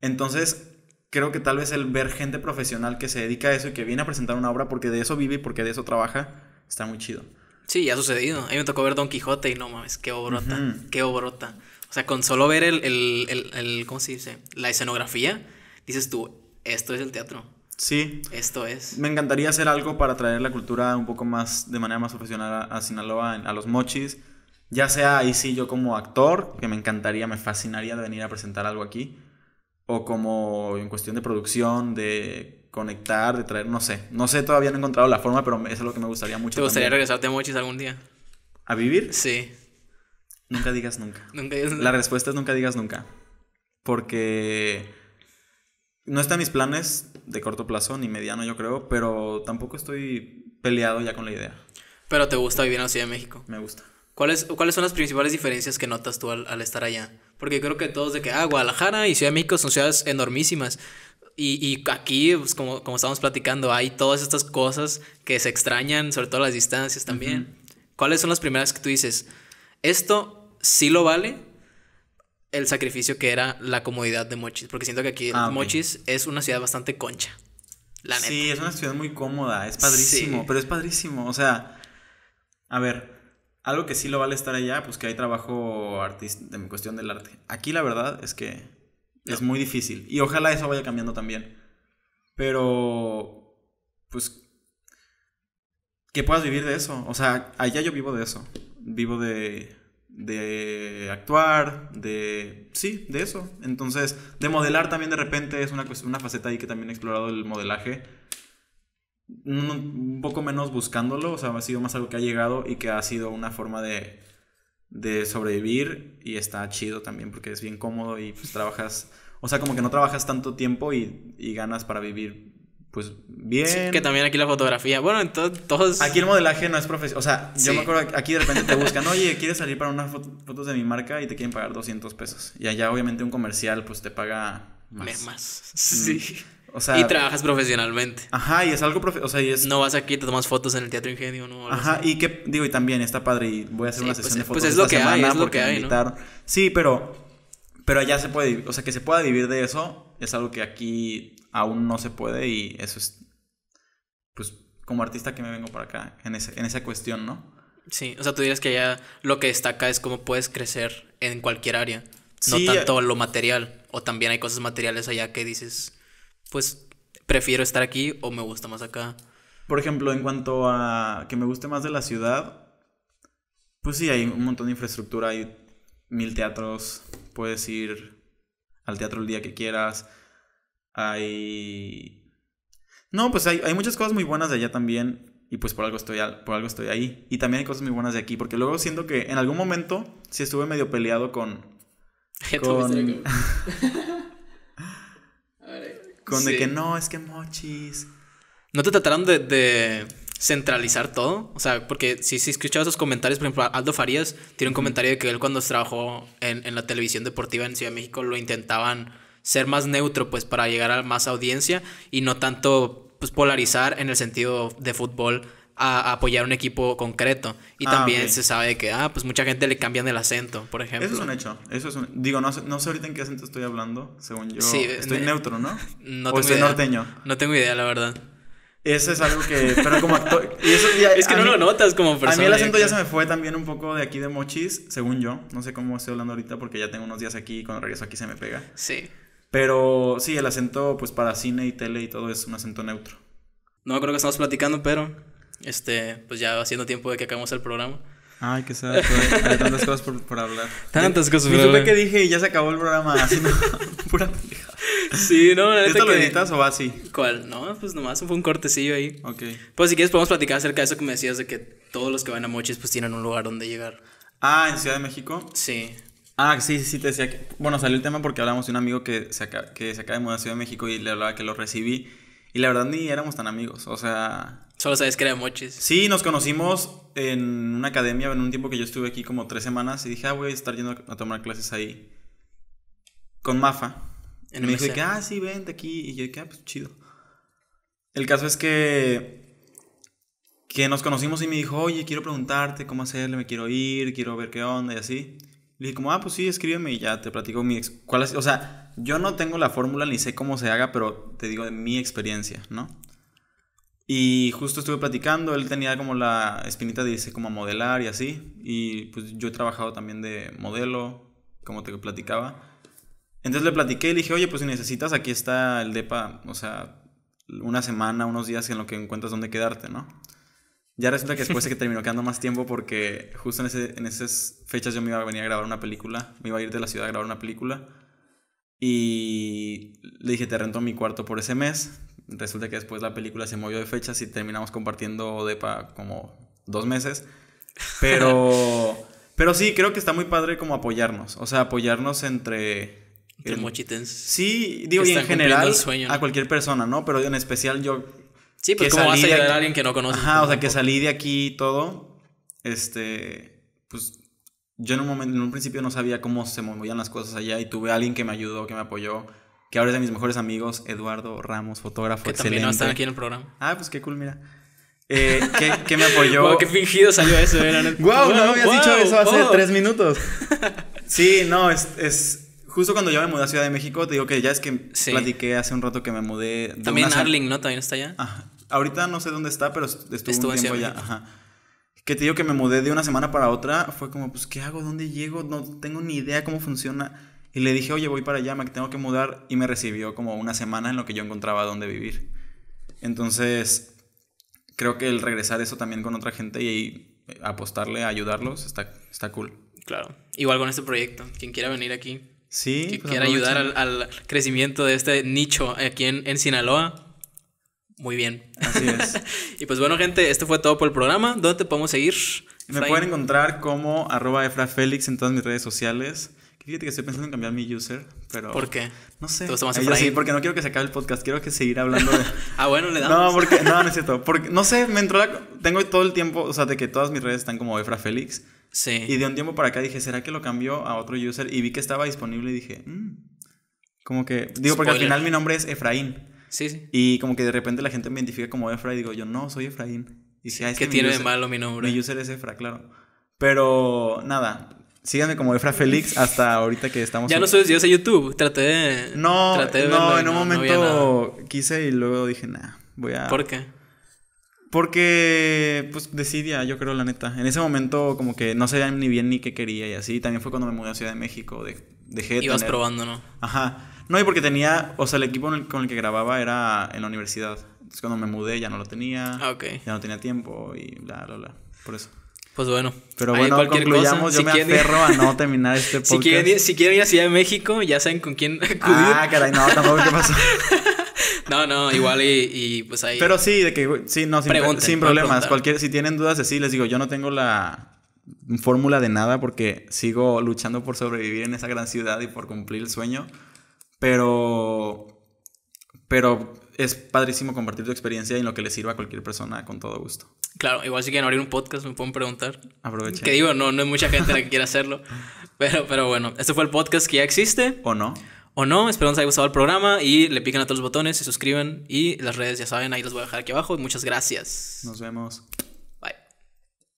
Entonces, creo que tal vez el ver gente profesional que se dedica a eso y que viene a presentar una obra porque de eso vive y porque de eso trabaja, está muy chido. Sí, ya ha sucedido. A mí me tocó ver Don Quijote y no mames, qué obrota, qué obrota. O sea, con solo ver el, el, el, ¿cómo se dice? La escenografía, dices tú, esto es el teatro. Sí. Esto es. Me encantaría hacer algo para traer la cultura un poco más, de manera más profesional a Sinaloa, a los mochis ya sea ahí sí yo como actor, que me encantaría, me fascinaría de venir a presentar algo aquí, o como en cuestión de producción, de conectar, de traer, no sé. No sé, todavía no he encontrado la forma, pero eso es lo que me gustaría mucho. ¿Te gustaría regresarte a Mochis algún día? ¿A vivir? Sí. Nunca digas nunca. nunca nunca. La respuesta es nunca digas nunca. Porque no están mis planes de corto plazo ni mediano, yo creo, pero tampoco estoy peleado ya con la idea. Pero te gusta vivir en la Ciudad de México. Me gusta. ¿Cuáles, ¿Cuáles son las principales diferencias que notas tú al, al, estar allá? Porque creo que todos de que, ah, Guadalajara y Ciudad de México son ciudades enormísimas. Y, y aquí, pues, como, como estábamos platicando, hay todas estas cosas que se extrañan, sobre todo las distancias también. ¿Cuáles son las primeras que tú dices, esto sí lo vale el sacrificio que era la comodidad de Mochis? Porque siento que aquí ah, Mochis es una ciudad bastante concha. La neta. Sí, es una ciudad muy cómoda, es padrísimo, pero es padrísimo. O sea, a ver, algo que sí lo vale estar allá, pues que hay trabajo artista, en cuestión del arte. Aquí la verdad es que es muy difícil. Y ojalá eso vaya cambiando también. Pero, pues, que puedas vivir de eso. O sea, allá yo vivo de eso. Vivo de, de actuar, de... Sí, de eso. Entonces, de modelar también de repente es una, una faceta ahí que también he explorado el modelaje un, poco menos buscándolo, o sea, ha sido más algo que ha llegado y que ha sido una forma de, sobrevivir y está chido también porque es bien cómodo y pues trabajas, o sea, como que no trabajas tanto tiempo y, ganas para vivir pues bien. que también aquí la fotografía. Bueno, entonces todos. Aquí el modelaje no es profesional. O sea, yo me acuerdo aquí de repente te buscan, oye, quieres salir para unas fotos de mi marca y te quieren pagar 200 pesos. Y allá, obviamente, un comercial, pues te paga más. Más. Sí y trabajas profesionalmente. Ajá, y es algo o sea, es... No vas aquí, te tomas fotos en el Teatro Ingenio, ¿no? Ajá, y que, digo, y también está padre, y voy a hacer una pues sesión de pues fotos. Pues es lo que hay, es lo que hay, Sí, pero, pero allá se puede, o sea, que se pueda vivir de eso, es algo que aquí aún no se puede, y eso es, pues, como artista que me vengo para acá, en, ese, en esa cuestión, ¿no? Sí, o sea, tú dirías que allá lo que destaca es cómo puedes crecer en cualquier área, sí, no tanto eh, lo material, o también hay cosas materiales allá que dices pues prefiero estar aquí o me gusta más acá. Por ejemplo, en cuanto a que me guste más de la ciudad, pues sí, hay un montón de infraestructura, hay mil teatros, puedes ir al teatro el día que quieras, hay... No, pues hay, muchas cosas muy buenas de allá también y pues por algo, estoy por algo estoy ahí. Y también hay cosas muy buenas de aquí, porque luego siento que en algún momento sí estuve medio peleado con... *laughs* *laughs* de que no, es que mochis. ¿No te trataron de, centralizar todo? O sea, porque si, si escuchaba esos comentarios, por ejemplo, Aldo Farías tiene un comentario de que él cuando trabajó en, en la televisión deportiva en Ciudad de México lo intentaban ser más neutro, pues para llegar a más audiencia y no tanto pues, polarizar en el sentido de fútbol a apoyar un equipo concreto. Y ah, también se sabe que, ah, pues mucha gente le cambian el acento, por ejemplo. Eso es un hecho. Eso Digo, no sé, ahorita en qué acento estoy hablando, según yo. estoy neutro, ¿no? *laughs* no o estoy norteño. No tengo idea, la verdad. Eso es algo que. Pero como Y eso, *laughs* es que no lo notas como persona. A mí el acento ya se me fue también un poco de aquí de Mochis, según yo. No sé cómo estoy hablando ahorita porque ya tengo unos días aquí y cuando regreso aquí se me pega. Sí. Pero sí, el acento, pues para cine y tele y todo es un acento neutro. No creo que estamos platicando, pero. Este, pues ya haciendo tiempo de que acabamos el programa. Ay, que sea, hay tantas cosas por, por hablar. Tantas cosas por hablar. que dije y ya se acabó el programa, así *laughs* pura Sí, no, la ¿Esto lo editas o va así? ¿Cuál? No, pues nomás fue un cortecillo ahí. Ok. Pues si quieres podemos platicar acerca de eso que me decías de que todos los que van a Mochis pues tienen un lugar donde llegar. Ah, ¿en Ciudad de México? Sí. Ah, sí, sí, te decía que... Bueno, salió el tema porque hablamos de un amigo que se, que se acaba de mudar a Ciudad de México y le hablaba que lo recibí. Y la verdad ni éramos tan amigos, o sea... Solo sabes que era Sí, nos conocimos en una academia, en un tiempo que yo estuve aquí como tres semanas y dije, ah, voy a estar yendo a tomar clases ahí con Mafa. Y me dijo, ah, sí, vente aquí. Y yo ah, pues chido. El caso es que, que nos conocimos y me dijo, oye, quiero preguntarte cómo hacerle, me quiero ir, quiero ver qué onda y así. Le dije como, ah, pues sí, escríbeme y ya te platico mi... ¿Cuál O sea, yo no tengo la fórmula ni sé cómo se haga, pero te digo de mi experiencia, ¿no? Y justo estuve platicando, él tenía como la espinita de irse como a modelar y así. Y pues yo he trabajado también de modelo, como te platicaba. Entonces le platiqué y le dije, oye, pues si necesitas, aquí está el DEPA, o sea, una semana, unos días en lo que encuentras dónde quedarte, ¿no? Ya resulta que después de *laughs* que terminó quedando más tiempo porque justo en, en esas fechas yo me iba a venir a grabar una película, me iba a ir de la ciudad a grabar una película. Y le dije, te rento mi cuarto por ese mes, resulta que después la película se movió de fechas y terminamos compartiendo depa como dos meses. Pero, *laughs* pero sí, creo que está muy padre como apoyarnos. O sea, apoyarnos entre. Entre mochitens. Sí, digo, y en general a cualquier persona, ¿no? Pero en especial yo. Sí, pues como vas a ayudar a alguien que no conoces. Ajá, o sea, que salí de aquí y todo. Este. Pues yo en un momento, en un principio no sabía cómo se movían las cosas allá y tuve a alguien que me ayudó, que me apoyó que ahora es de mis mejores amigos, Eduardo Ramos, fotógrafo que también no están aquí en el programa. Ah, pues qué cool, mira. Eh, ¿Qué me apoyó. wow, qué fingido salió eso, eh, Guau, wow, no me habías dicho eso hace tres minutos. *laughs* Sí, no, es, es justo cuando yo me mudé a Ciudad de México, te digo que ya es que sí. platiqué hace un rato que me mudé. De También Arling, ¿no? También está allá. Ajá. Ahorita no sé dónde está, pero estuvo, estuvo un tiempo allá. Ajá. Que te digo que me mudé de una semana para otra. Fue como, pues, ¿qué hago? ¿Dónde llego? No tengo ni idea cómo funciona. Y le dije, oye, voy para allá, me tengo que mudar. Y me recibió como una semana en lo que yo encontraba dónde vivir. Entonces, creo que el regresar eso también con otra gente y apostarle a ayudarlos está, está cool. Claro. Igual con este proyecto. Quien quiera venir aquí. Sí. Quien pues, quiera ayudar al, crecimiento de este nicho aquí en, Sinaloa. Muy bien. Así es. *laughs* y pues bueno, gente, esto fue todo por el programa. ¿Dónde te podemos seguir? Me pueden encontrar como arroba félix en todas mis redes sociales. Fíjate que estoy pensando en cambiar mi user, pero. ¿Por qué? No sé. sí, porque no quiero que se acabe el podcast, quiero que seguir hablando de. *laughs* ah, bueno, le damos. No, porque. No, no es *laughs* cierto. Porque, no sé, me entró la. Tengo todo el tiempo, o sea, de que todas mis redes están como Efra Félix. Sí. Y de un tiempo para acá dije, ¿será que lo cambió a otro user? Y vi que estaba disponible y dije, mm". Como que. Digo, porque al final mi nombre es Efraín. Sí, sí. Y como que de repente la gente me identifica como Efra y digo, yo no, soy Efraín. Y si ah, es ¿Qué que tiene de malo mi nombre? Mi user es Efra, claro. Pero nada, Síganme como Efra Félix hasta ahorita que estamos. Ya no subes yo a YouTube. Traté de. No, no, en un momento quise y luego dije, nah, voy a. ¿Por qué? Porque, pues, decidía, yo creo, la neta. En ese momento, como que no sabía ni bien ni qué quería y así. También fue cuando me mudé a Ciudad de México. De, dejé de Ibas probando, ¿no? Ajá. No, y porque tenía, o sea, el equipo con el que grababa era en la universidad. Entonces, cuando me mudé ya no lo tenía. Ah, ok. Ya no tenía tiempo y bla, bla, bla. Por eso. Pues bueno. Pero bueno, concluyamos. yo me aferro a no *laughs* terminar este podcast. Si quieren, ir, si quieren a Ciudad de México, ya saben con quién ah, acudir. Ah, caray, no, tampoco qué pasó. *laughs* no, no, igual y, pues ahí. Pero sí, de que sí, no, sin, sin problemas. Cualquier, si tienen dudas, sí, les digo, yo no tengo la fórmula de nada porque sigo luchando por sobrevivir en esa gran ciudad y por cumplir el sueño. Pero. Pero es padrísimo compartir tu experiencia y en lo que le sirva a cualquier persona con todo gusto. Claro, igual si quieren abrir un podcast me pueden preguntar. Aprovechen. Que digo, no, no hay mucha gente la que quiera hacerlo. *laughs* Pero, pero bueno, este fue el podcast que ya existe. ¿O no? O no, espero les haya gustado el programa y le piquen a todos los botones, se suscriben y las redes ya saben, ahí las voy a dejar aquí abajo. Muchas gracias. Nos vemos.